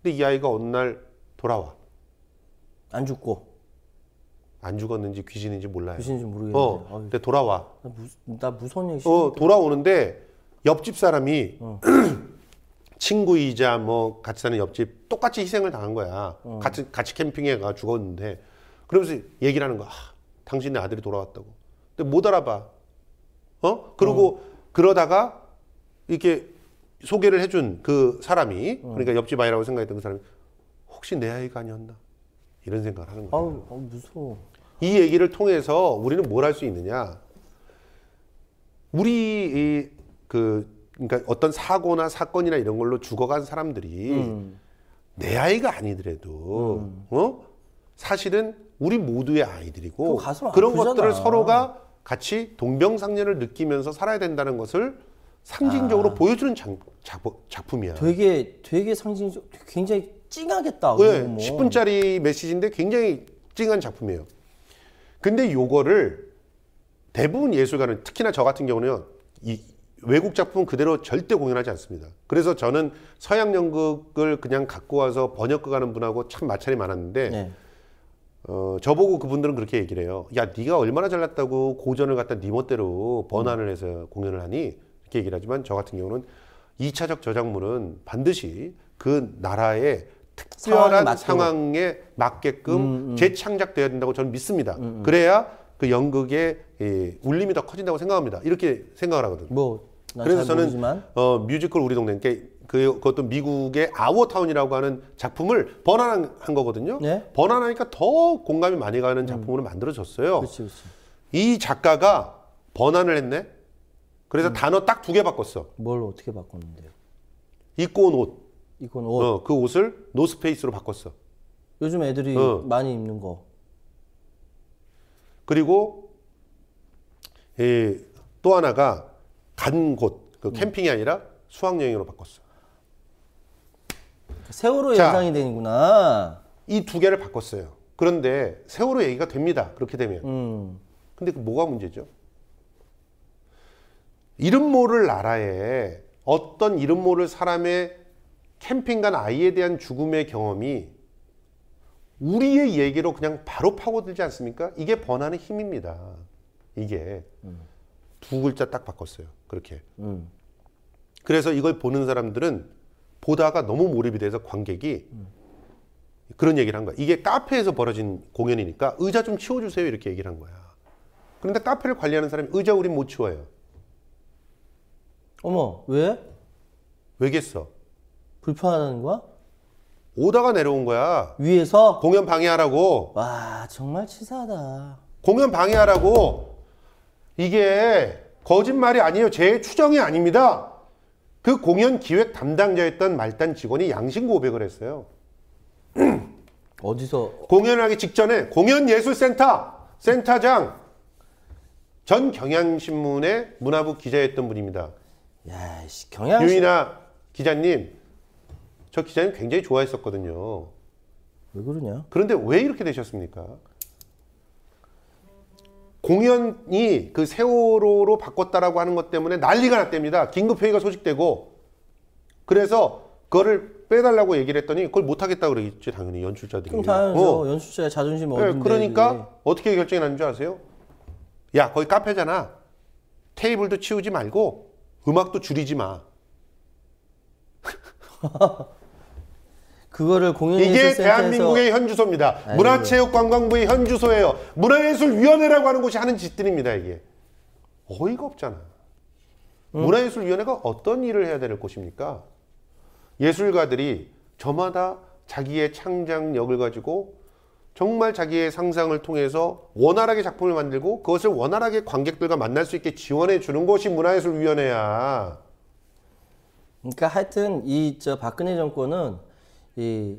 Speaker 2: 근데 이 아이가 어느 날 돌아와. 안 죽고. 안 죽었는지 귀신인지 몰라요. 귀신인지 모르겠는데. 어, 아, 근데 돌아와. 나, 무, 나 무서운 얘기 어, 돌아오는데 옆집 사람이 어. 친구이자 뭐 같이 사는 옆집 똑같이 희생을 당한 거야. 어. 같이 같이 캠핑해가 죽었는데 그러면서 얘기를 하는 거야. 아, 당신의 아들이 돌아왔다고. 근데 못 알아봐. 어? 그리고 어. 그러다가 이렇게 소개를 해준 그 사람이 어. 그러니까 옆집 아이라고 생각했던 그 사람이 혹시 내 아이가 아니었나 이런 생각을 하는 거예요. 아우, 무서워. 이 얘기를 통해서 우리는 뭘 할 수 있느냐? 우리 이그 그러니까 어떤 사고나 사건이나 이런 걸로 죽어간 사람들이 음. 내 아이가 아니더라도 음. 어 사실은 우리 모두의 아이들이고 그런 것들을 서로가 같이 동병상련을 느끼면서 살아야 된다는 것을 상징적으로 아. 보여주는 장, 작, 품이야 되게 되게 상징적, 굉장히 찡하겠다. 네, 예, 뭐. 10분짜리 메시지인데 굉장히 찡한 작품이에요. 근데 요거를 대부분 예술가는 특히나 저 같은 경우는 이 외국 작품 그대로 절대 공연하지 않습니다. 그래서 저는 서양 연극을 그냥 갖고 와서 번역가가는 분하고 참 마찰이 많았는데 네. 어, 저보고 그분들은 그렇게 얘기를 해요. 야, 네가 얼마나 잘났다고 고전을 갖다 네 멋대로 번안을 해서 공연을 하니 이렇게 얘기를 하지만 저 같은 경우는 2차적 저작물은 반드시 그 나라의 특별한 상황 에 맞게끔 음, 음. 재창작되어야 된다고 저는 믿습니다. 음, 음, 그래야 그 연극의 예, 울림이 더 커진다고 생각합니다. 이렇게 생각을 하거든요. 뭐, 그래서 저는 어, 뮤지컬 우리 동네 그 그, 것도 미국의 아워타운이라고 하는 작품을 번안한 거거든요. 네? 번안하니까 더 공감이 많이 가는 음. 작품으로 만들어졌어요. 그치, 그치. 이 작가가 번안을 했네. 그래서 음. 단어 딱 두 개 바꿨어. 뭘 어떻게 바꿨는데요? 입고 온 옷. 입고 온 옷. 어, 그 옷을 노스페이스로 바꿨어. 요즘 애들이 어. 많이 입는 거. 그리고 예, 또 하나가 간 곳, 그 음. 캠핑이 아니라 수학여행으로 바꿨어. 그러니까 세월호 연상이 되는구나. 이 두 개를 바꿨어요. 그런데 세월호 얘기가 됩니다. 그렇게 되면. 음. 근데 그 뭐가 문제죠? 이름 모를 나라에 어떤 이름 모를 사람의 캠핑 간 아이에 대한 죽음의 경험이 우리의 얘기로 그냥 바로 파고들지 않습니까? 이게 번하는 힘입니다. 이게 음. 두 글자 딱 바꿨어요. 그렇게. 음. 그래서 이걸 보는 사람들은 보다가 너무 몰입이 돼서 관객이 그런 얘기를 한 거야. 이게 카페에서 벌어진 공연이니까 의자 좀 치워주세요. 이렇게 얘기를 한 거야. 그런데 카페를 관리하는 사람이 의자 우린 못 치워요. 어머 왜? 왜겠어?
Speaker 1: 불편하다는 거야?
Speaker 2: 오다가 내려온 거야. 위에서? 공연 방해하라고. 와
Speaker 1: 정말 치사하다.
Speaker 2: 공연 방해하라고. 이게 거짓말이 아니에요. 제 추정이 아닙니다. 그 공연 기획 담당자였던 말단 직원이 양심 고백을 했어요. 어디서? 공연 하기 직전에 공연예술센터 센터장 전 경향신문의 문화부 기자였던 분입니다. 야, 씨, 경향. 유인아 기자님, 저 기자님 굉장히 좋아했었거든요. 왜 그러냐? 그런데 왜 이렇게 되셨습니까? 공연이 그 세월호로 바꿨다라고 하는 것 때문에 난리가 났답니다. 긴급회의가 소식되고 그래서 그거를 빼달라고 얘기를 했더니 그걸 못하겠다 그러겠지 당연히 연출자들이. 그 당연하죠. 어. 연출자의 자존심 네, 어딘데. 그러니까 어떻게 결정이 났는 줄 아세요? 야 거기 카페잖아. 테이블도 치우지 말고 음악도 줄이지 마. 그거를 공연 이게 대한민국의 현 주소입니다. 아이고. 문화체육관광부의 현 주소예요. 문화예술위원회라고 하는 곳이 하는 짓들입니다 이게. 어이가 없잖아. 음. 문화예술위원회가 어떤 일을 해야 될 것입니까? 예술가들이 저마다 자기의 창작력을 가지고 정말 자기의 상상을 통해서 원활하게 작품을 만들고 그것을 원활하게 관객들과 만날 수 있게 지원해 주는 것이 문화예술위원회야.
Speaker 1: 그러니까 하여튼 이 저 박근혜 정권은 이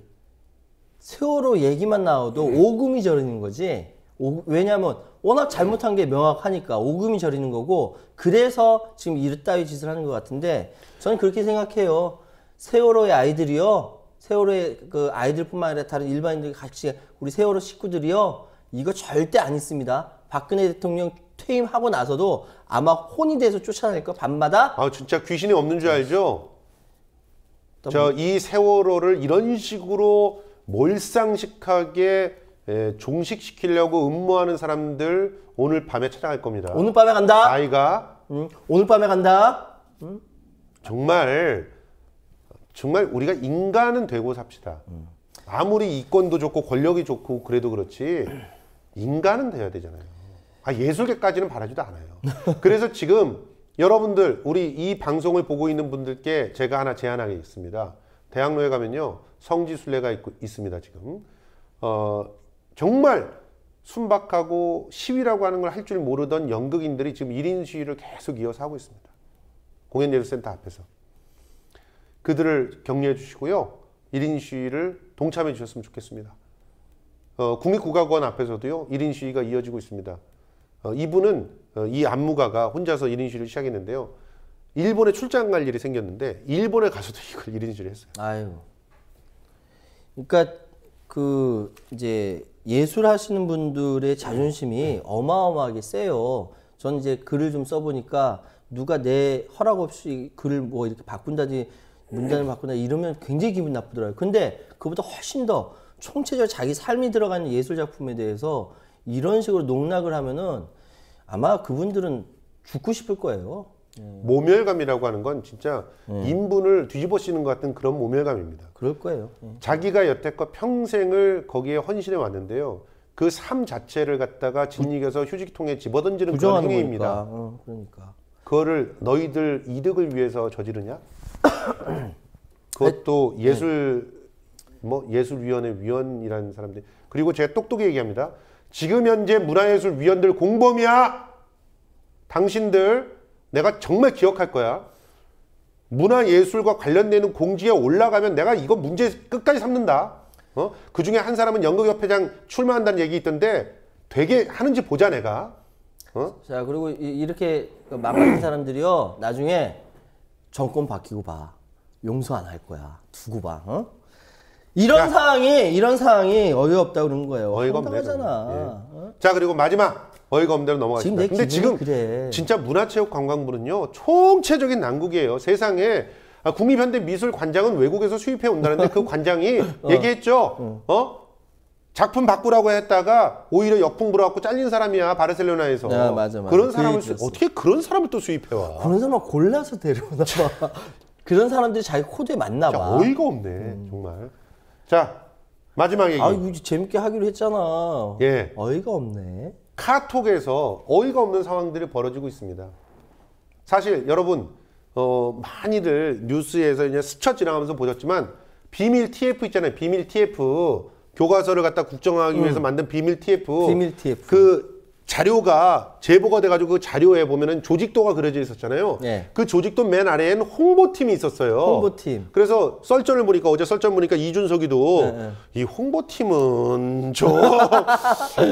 Speaker 1: 세월호 얘기만 나와도 음. 오금이 저리는 거지. 오, 왜냐하면 워낙 잘못한 게 명확하니까 오금이 저리는 거고 그래서 지금 이따위 르 짓을 하는 것 같은데 저는 그렇게 생각해요. 세월호의 아이들이요 세월의 호그 아이들뿐만 아니라 다른 일반인들 이 같이 우리 세월호 식구들이요 이거 절대 안 있습니다. 박근혜 대통령 퇴임하고 나서도 아마 혼이 돼서 쫓아다닐
Speaker 2: 거 밤마다. 아 진짜 귀신이 없는 줄 알죠? 저 이 세월호를 이런 식으로 몰상식하게 에, 예, 종식시키려고 음모하는 사람들 오늘 밤에 찾아갈 겁니다. 오늘 밤에 간다. 아이가 음, 오늘 밤에 간다. 음? 정말 정말 우리가 인간은 되고 삽시다. 음. 아무리 이권도 좋고 권력이 좋고 그래도 그렇지 인간은 돼야 되잖아요. 아 예술계까지는 바라지도 않아요. 그래서 지금 여러분들 우리 이 방송을 보고 있는 분들께 제가 하나 제안하게 있습니다. 대학로에 가면요 성지순례가 있고, 있습니다 지금. 어 정말 순박하고 시위라고 하는 걸 할 줄 모르던 연극인들이 지금 1인 시위를 계속 이어서 하고 있습니다. 공연예술센터 앞에서. 그들을 격려해 주시고요. 1인 시위를 동참해 주셨으면 좋겠습니다. 어, 국립국악원 앞에서도요. 1인 시위가 이어지고 있습니다. 어, 이분은 어, 이 안무가가 혼자서 1인 시위를 시작했는데요. 일본에 출장 갈 일이 생겼는데 일본에 가서도 이걸 1인 시위를 했어요. 아유. 그러니까 그 이제 예술 하시는 분들의
Speaker 1: 자존심이 어마어마하게 세요. 전 이제 글을 좀 써보니까 누가 내 허락 없이 글을 뭐 이렇게 바꾼다지 문장을 바꾸나 이러면 굉장히 기분 나쁘더라고요. 근데 그보다 훨씬 더 총체적 자기 삶이 들어가는 예술 작품에 대해서
Speaker 2: 이런 식으로 농락을 하면은 아마 그분들은 죽고 싶을 거예요. 예. 모멸감이라고 하는 건 진짜 음. 인분을 뒤집어 씌는 것 같은 그런 모멸감입니다. 그럴 거예요. 음. 자기가 여태껏 평생을 거기에 헌신해 왔는데요. 그 삶 자체를 갖다가 진리겨서 휴지통에 집어던지는 그런 행위입니다.
Speaker 1: 어, 그러니까.
Speaker 2: 그거를 너희들 이득을 위해서 저지르냐? 그것도 예술 뭐 예술위원회 위원이라는 사람들 그리고 제가 똑똑히 얘기합니다. 지금 현재 문화예술위원들 공범이야. 당신들 내가 정말 기억할 거야. 문화예술과 관련되는 공지에 올라가면 내가 이거 문제 끝까지 삼는다. 어? 그 중에 한 사람은 연극협회장 출마한다는 얘기 있던데 되게 하는지 보자 내가.
Speaker 1: 어? 자 그리고 이, 렇게 막만은 그 사람들이요 나중에 정권 바뀌고 봐. 용서 안 할 거야. 두고 봐. 어? 이런 야. 상황이 이런 상황이 어이없다 그런 거예요. 어이가 없잖아.
Speaker 2: 예. 어? 자 그리고 마지막 어이가 없는 대로 넘어가겠습니다. 지금 근데 지금 그래. 진짜 문화체육관광부는요 총체적인 난국이에요. 세상에 아, 국립현대미술관장은 외국에서 수입해 온다는데 그 관장이 어. 얘기했죠. 어? 어? 작품 바꾸라고 했다가 오히려 역풍 불어갖고 잘린 사람이야 바르셀로나에서 아, 맞아, 맞아. 그런 그 사람을 수, 어떻게 그런 사람을 또 수입해와
Speaker 1: 그런 사람을 골라서 데려오나 봐 그런 사람들이 자기 코드에 맞나 봐 어이가
Speaker 2: 없네 음. 정말 자 마지막 얘기 아 이거 재밌게 하기로 했잖아 예 어이가 없네 카톡에서 어이가 없는 상황들이 벌어지고 있습니다 사실 여러분 어, 많이들 뉴스에서 이제 스쳐 지나가면서 보셨지만 비밀 TF 있잖아요 비밀 TF 교과서를 갖다 국정화하기 음. 위해서 만든 비밀 TF. 비밀 TF. 그 자료가 제보가 돼가지고 그 자료에 보면은 조직도가 그려져 있었잖아요. 예. 그 조직도 맨 아래엔 홍보팀이 있었어요. 홍보팀. 그래서 썰전을 보니까 어제 썰전 보니까 이준석이도 네, 네. 이 홍보팀은 저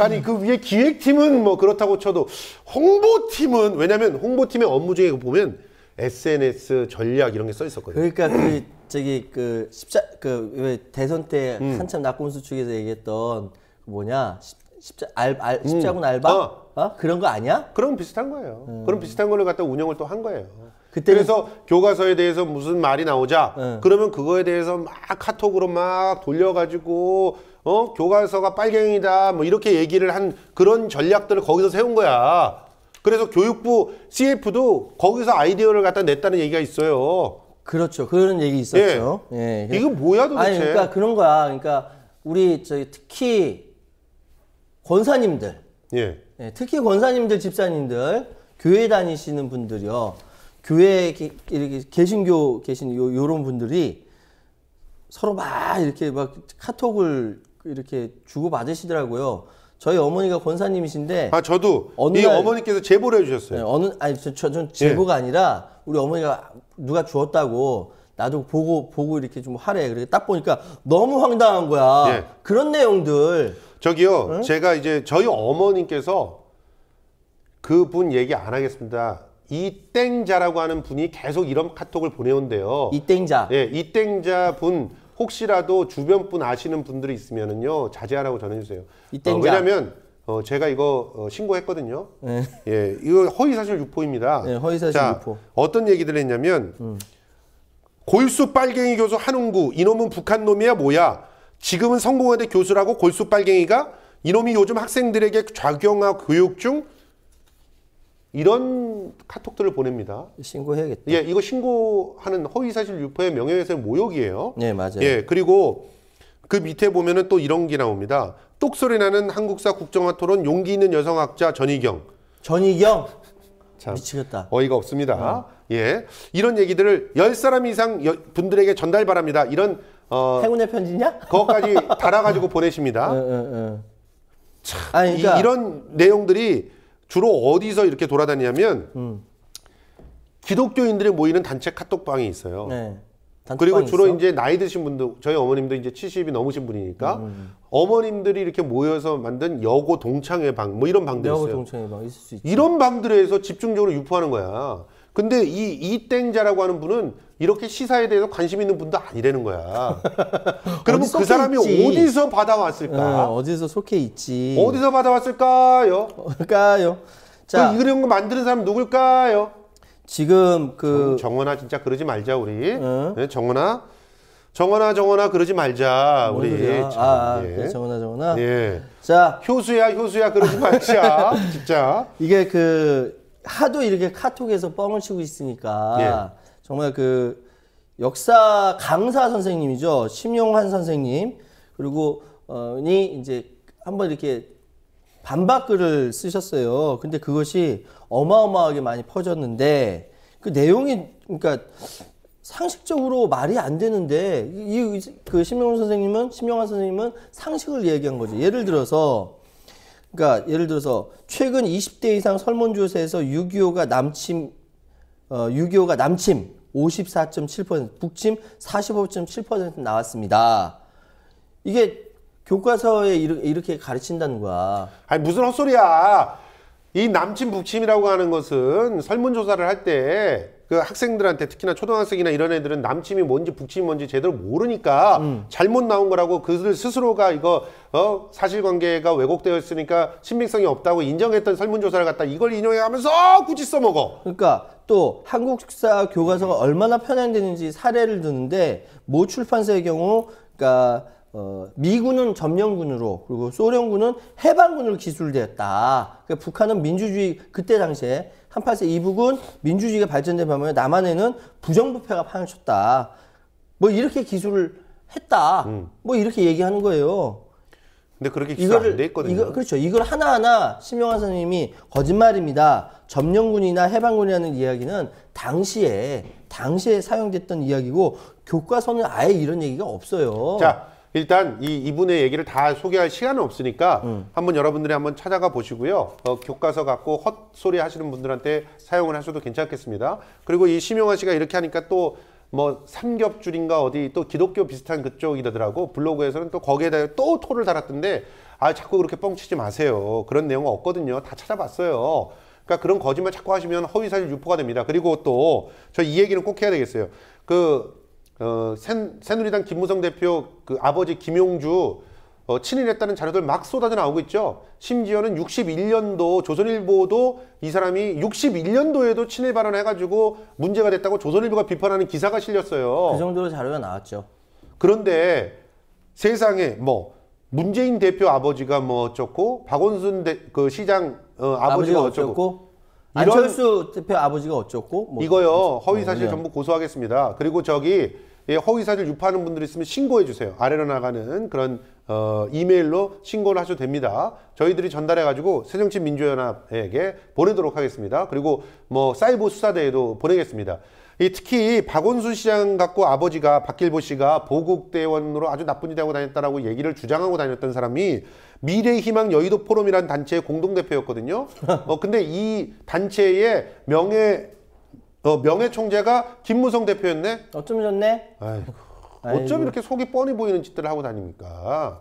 Speaker 2: 아니 그 위에 기획팀은 뭐 그렇다고 쳐도 홍보팀은 왜냐면 홍보팀의 업무 중에 보면 SNS 전략 이런 게 써 있었거든요. 그러니까 그 저기 그 십자 그
Speaker 1: 왜 대선 때 음. 한참 낙곰수 측에서 얘기했던 그 뭐냐 십, 십자 알,
Speaker 2: 알 음. 십자군 알바 어. 어. 그런 거 아니야? 그럼 비슷한 거예요. 음. 그럼 비슷한 걸로 갖다 운영을 또 한 거예요. 그래서 교과서에 대해서 무슨 말이 나오자 응. 음. 그러면 그거에 대해서 막 카톡으로 막 돌려가지고 어 교과서가 빨갱이다 뭐 이렇게 얘기를 한 그런 전략들을 거기서 세운 거야 그래서 교육부 CF도 거기서 아이디어를 갖다 냈다는 얘기가 있어요
Speaker 1: 그렇죠. 그런 얘기 있었죠.
Speaker 2: 예. 예. 이거 뭐야 도대체? 아니 그러니까
Speaker 1: 그런 거야. 그러니까 우리 저희 특히 권사님들, 예. 예, 특히 권사님들 집사님들 교회 다니시는 분들요, 교회 이렇게 개신교 계신 요 요런 분들이 서로 막 이렇게 막 카톡을 이렇게 주고 받으시더라고요. 저희 어머니가 권사님이신데 아 저도 어느 이 날, 어머니께서
Speaker 2: 제보를 해주셨어요. 네,
Speaker 1: 어느 아니 저전 저, 제보가 예. 아니라 우리 어머니가 누가 주었다고 나도 보고 보고 이렇게 좀 하래. 그래 딱
Speaker 2: 보니까 너무 황당한 거야. 예. 그런 내용들. 저기요, 응? 제가 이제 저희 어머님께서 그분 얘기 안 하겠습니다. 이땡자라고 하는 분이 계속 이런 카톡을 보내온대요. 이땡자. 예, 이땡자 분 혹시라도 주변 분 아시는 분들이 있으면은요 자제하라고 전해주세요. 이땡자. 어, 왜냐면 어, 제가 이거 어, 신고했거든요. 네. 예, 이거 허위사실 유포입니다. 네, 허위사실 자, 유포. 어떤 얘기들 했냐면, 음. 골수 빨갱이 교수 한웅구, 이놈은 북한 놈이야 뭐야? 지금은 성공회대 교수라고 골수 빨갱이가 이놈이 요즘 학생들에게 좌경화 교육 중 이런 카톡들을 보냅니다. 신고해야겠다. 예, 이거 신고하는 허위사실 유포의 명예훼손 모욕이에요.
Speaker 1: 네, 맞아요. 예,
Speaker 2: 그리고 그 밑에 보면은 또 이런 게 나옵니다. 똑소리 나는 한국사 국정화 토론 용기 있는 여성학자 전희경. 전희경? 참 미치겠다. 어이가 없습니다. 어. 예. 이런 얘기들을 열사람 이상 여, 분들에게 전달 바랍니다. 이런 어 행운의 편지냐? 그것까지 달아 가지고 보내십니다. 어, 어, 어. 참, 아니, 그러니까... 이, 이런 내용들이 주로 어디서 이렇게 돌아다니냐면 음. 기독교인들이 모이는 단체 카톡방이 있어요. 네. 그리고 주로 있어? 이제 나이 드신 분들 저희 어머님도 이제 70이 넘으신 분이니까 음. 어머님들이 이렇게 모여서 만든 여고 동창회 방 뭐 이런 방들 여고 있어요.
Speaker 1: 동창회 방 있을 수
Speaker 2: 있죠. 이런 방들에서 집중적으로 유포하는 거야. 근데 이 이땡자라고 하는 분은 이렇게 시사에 대해서 관심 있는 분도 아니라는 거야. 그러면 그 사람이 있지. 어디서 받아왔을까?
Speaker 1: 어, 디서 속해 있지. 어디서
Speaker 2: 받아왔을까요? 까요. 그 자, 그 이런 거 만드는 사람 누굴까요? 지금 그 정, 정원아 진짜 그러지 말자 우리 어? 네, 정원아 정원아 정원아 그러지 말자 우리 참, 아, 아 예. 그 정원아 정원아 예. 자 효수야 효수야
Speaker 1: 그러지 말자 진짜 이게 그 하도 이렇게 카톡에서 뻥을 치고 있으니까 예. 정말 그 역사 강사 선생님이죠 심용환 선생님 그리고 어니 이제 한번 이렇게 반박글을 쓰셨어요 근데 그것이 어마어마하게 많이 퍼졌는데 그 내용이 그러니까 상식적으로 말이 안 되는데 이그 심영훈 선생님은 심영환 선생님은 상식을 얘기한 거죠. 예를 들어서 그러니까 예를 들어서 최근 20대 이상 설문조사에서 6.25가 남침 어, 6.25가 남침 54.7% 북침 45.7% 나왔습니다.
Speaker 2: 이게 교과서에 이렇게 가르친다는 거야. 아니 무슨 헛소리야. 이 남친 북침이라고 하는 것은 설문조사를 할 때 그 학생들한테 특히나 초등학생이나 이런 애들은 남침이 뭔지 북침이 뭔지 제대로 모르니까 음. 잘못 나온 거라고 그들 스스로가 이거 어 사실관계가 왜곡되었으니까 신빙성이 없다고 인정했던 설문조사를 갖다 이걸 인용해가면서 굳이 써먹어. 그러니까 또
Speaker 1: 한국사 교과서가 얼마나 편향되는지 사례를 드는데 모 출판사의 경우 그러니까 어, 미군은 점령군으로 그리고 소련군은 해방군으로 기술되었다. 그러니까 북한은 민주주의 그때 당시에 한 팔 세 이북은 민주주의가 발전된 반면에 남한에는 부정부패가 파헤쳤다. 뭐 이렇게 기술을 했다. 음. 뭐 이렇게 얘기하는 거예요.
Speaker 2: 근데 그렇게 기사 이거를, 안거든요 이거, 그렇죠.
Speaker 1: 이걸 하나하나 심영환 선생님이 거짓말입니다. 점령군이나 해방군이라는 이야기는 당시에 당시에 사용됐던 이야기고 교과서는 아예 이런 얘기가 없어요.
Speaker 2: 자, 일단 이 이분의 얘기를 다 소개할 시간은 없으니까 음. 한번 여러분들이 한번 찾아가 보시고요. 어, 교과서 갖고 헛소리 하시는 분들한테 사용을 하셔도 괜찮겠습니다. 그리고 이심용아 씨가 이렇게 하니까 또 뭐 삼겹줄인가 어디 또 기독교 비슷한 그쪽이더라고 블로그에서는 또 거기에다 또 토를 달았던데 아 자꾸 그렇게 뻥치지 마세요. 그런 내용은 없거든요. 다 찾아봤어요. 그러니까 그런 거짓말 자꾸 하시면 허위사실 유포가 됩니다. 그리고 또 저 이 얘기는 꼭 해야 되겠어요. 그 어, 새누리당 김무성 대표 그 아버지 김용주 어, 친일했다는 자료들 막 쏟아져 나오고 있죠. 심지어는 61년도 조선일보도 이 사람이 61년도에도 친일 발언해가지고 문제가 됐다고 조선일보가 비판하는 기사가 실렸어요. 그 정도로 자료가 나왔죠. 그런데 세상에 뭐 문재인 대표 아버지가 뭐 어쩌고 박원순 대, 그 시장 어, 아버지가, 어쩌고, 어쩌 안철수
Speaker 1: 대표 아버지가 어쩌고 뭐 이거요 허위 사실 네. 전부
Speaker 2: 고소하겠습니다. 그리고 저기 예, 허위사실 유포하는 분들 이 있으면 신고해 주세요. 아래로 나가는 그런 어, 이메일로 신고를 하셔도 됩니다. 저희들이 전달해가지고 새정치민주연합에게 보내도록 하겠습니다. 그리고 뭐 사이버 수사대에도 보내겠습니다. 이 특히 박원순 시장 갖고 아버지가 박길보 씨가 보국대원으로 아주 나쁜 일을 하고 다녔다라고 얘기를 주장하고 다녔던 사람이 미래희망 여의도 포럼이라는 단체의 공동대표였거든요. 어, 근데 이 단체의 명예 어, 명예 총재가 김무성 대표였네? 어쩌면 좋네? 아이고, 아이고. 어쩜 이렇게 속이 뻔히 보이는 짓들을 하고 다닙니까?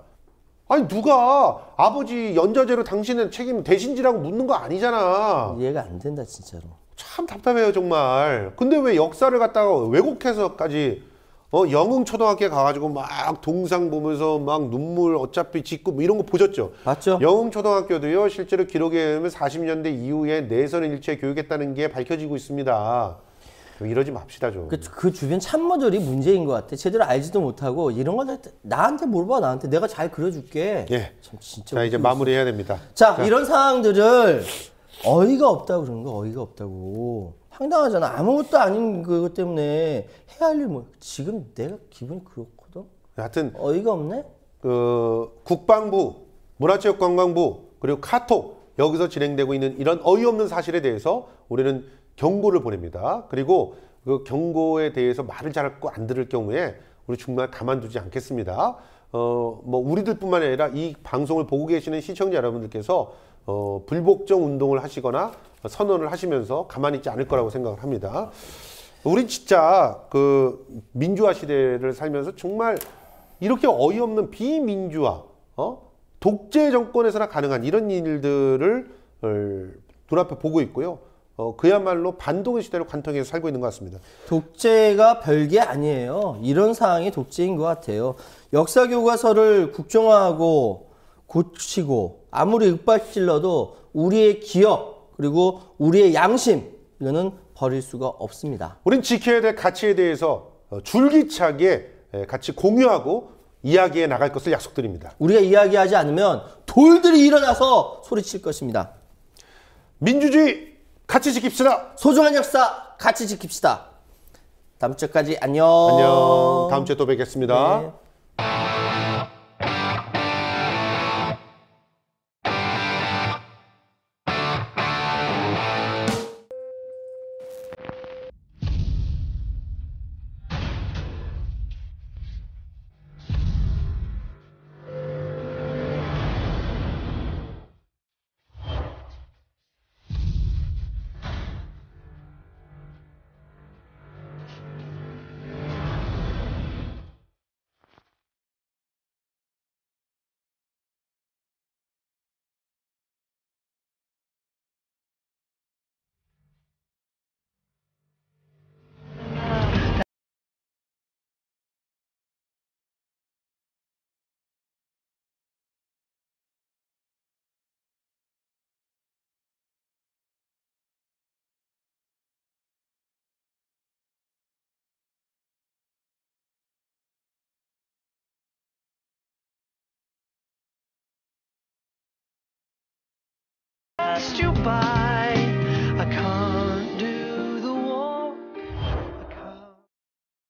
Speaker 2: 아니 누가 아버지 연좌제로 당신은 책임 대신지라고 묻는 거 아니잖아. 이해가 안 된다 진짜로. 참 답답해요 정말. 근데 왜 역사를 갖다가 왜곡해서까지 어, 영흥 초등학교 에 가가지고 막 동상 보면서 막 눈물 어차피 짓고 뭐 이런 거 보셨죠? 맞죠. 영흥 초등학교도요 실제로 기록에 의하면 40년대 이후에 내선 일체 교육했다는 게 밝혀지고 있습니다. 그 이러지 맙시다 좀.
Speaker 1: 그, 그 주변 참모들이 문제인 것 같아. 제대로 알지도 못하고 이런 걸 나한테 물어봐 나한테 내가 잘 그려줄게.
Speaker 2: 예. 참 진짜. 자 이제 마무리해야 됩니다. 자, 자. 이런
Speaker 1: 상황들을 어이가 없다 고 그러는 거 어이가 없다고. 황당하잖아. 아무것도 아닌 그것 때문에 해야 할 일 뭐.
Speaker 2: 지금 내가 기분이 그렇거든. 하여튼 어이가 없네. 그 국방부, 문화체육관광부 그리고 카톡 여기서 진행되고 있는 이런 어이없는 사실에 대해서 우리는 경고를 보냅니다. 그리고 그 경고에 대해서 말을 잘고 안 들을 경우에 우리 중간 가만두지 않겠습니다. 어, 뭐 우리들뿐만 아니라 이 방송을 보고 계시는 시청자 여러분들께서 어, 불복종 운동을 하시거나 선언을 하시면서 가만히 있지 않을 거라고 생각을 합니다. 우린 진짜 그 민주화 시대를 살면서 정말 이렇게 어이없는 비민주화, 어? 독재 정권에서나 가능한 이런 일들을 눈앞에 보고 있고요. 어, 그야말로 반동의 시대를 관통해서 살고 있는 것 같습니다.
Speaker 1: 독재가 별게 아니에요. 이런 상황이 독재인 것 같아요. 역사 교과서를 국정화하고 고치고 아무리 윽박질러도 우리의 기억, 그리고 우리의 양심 이거는 버릴 수가
Speaker 2: 없습니다. 우린 지켜야 될 가치에 대해서 어, 줄기차게 같이 공유하고 이야기해 나갈 것을 약속드립니다. 우리가 이야기하지 않으면 돌들이 일어나서 소리칠
Speaker 1: 것입니다. 민주주의 같이 지킵시다. 소중한 역사 같이
Speaker 2: 지킵시다. 다음 주까지 안녕. 안녕. 다음 주에 또 뵙겠습니다. 네.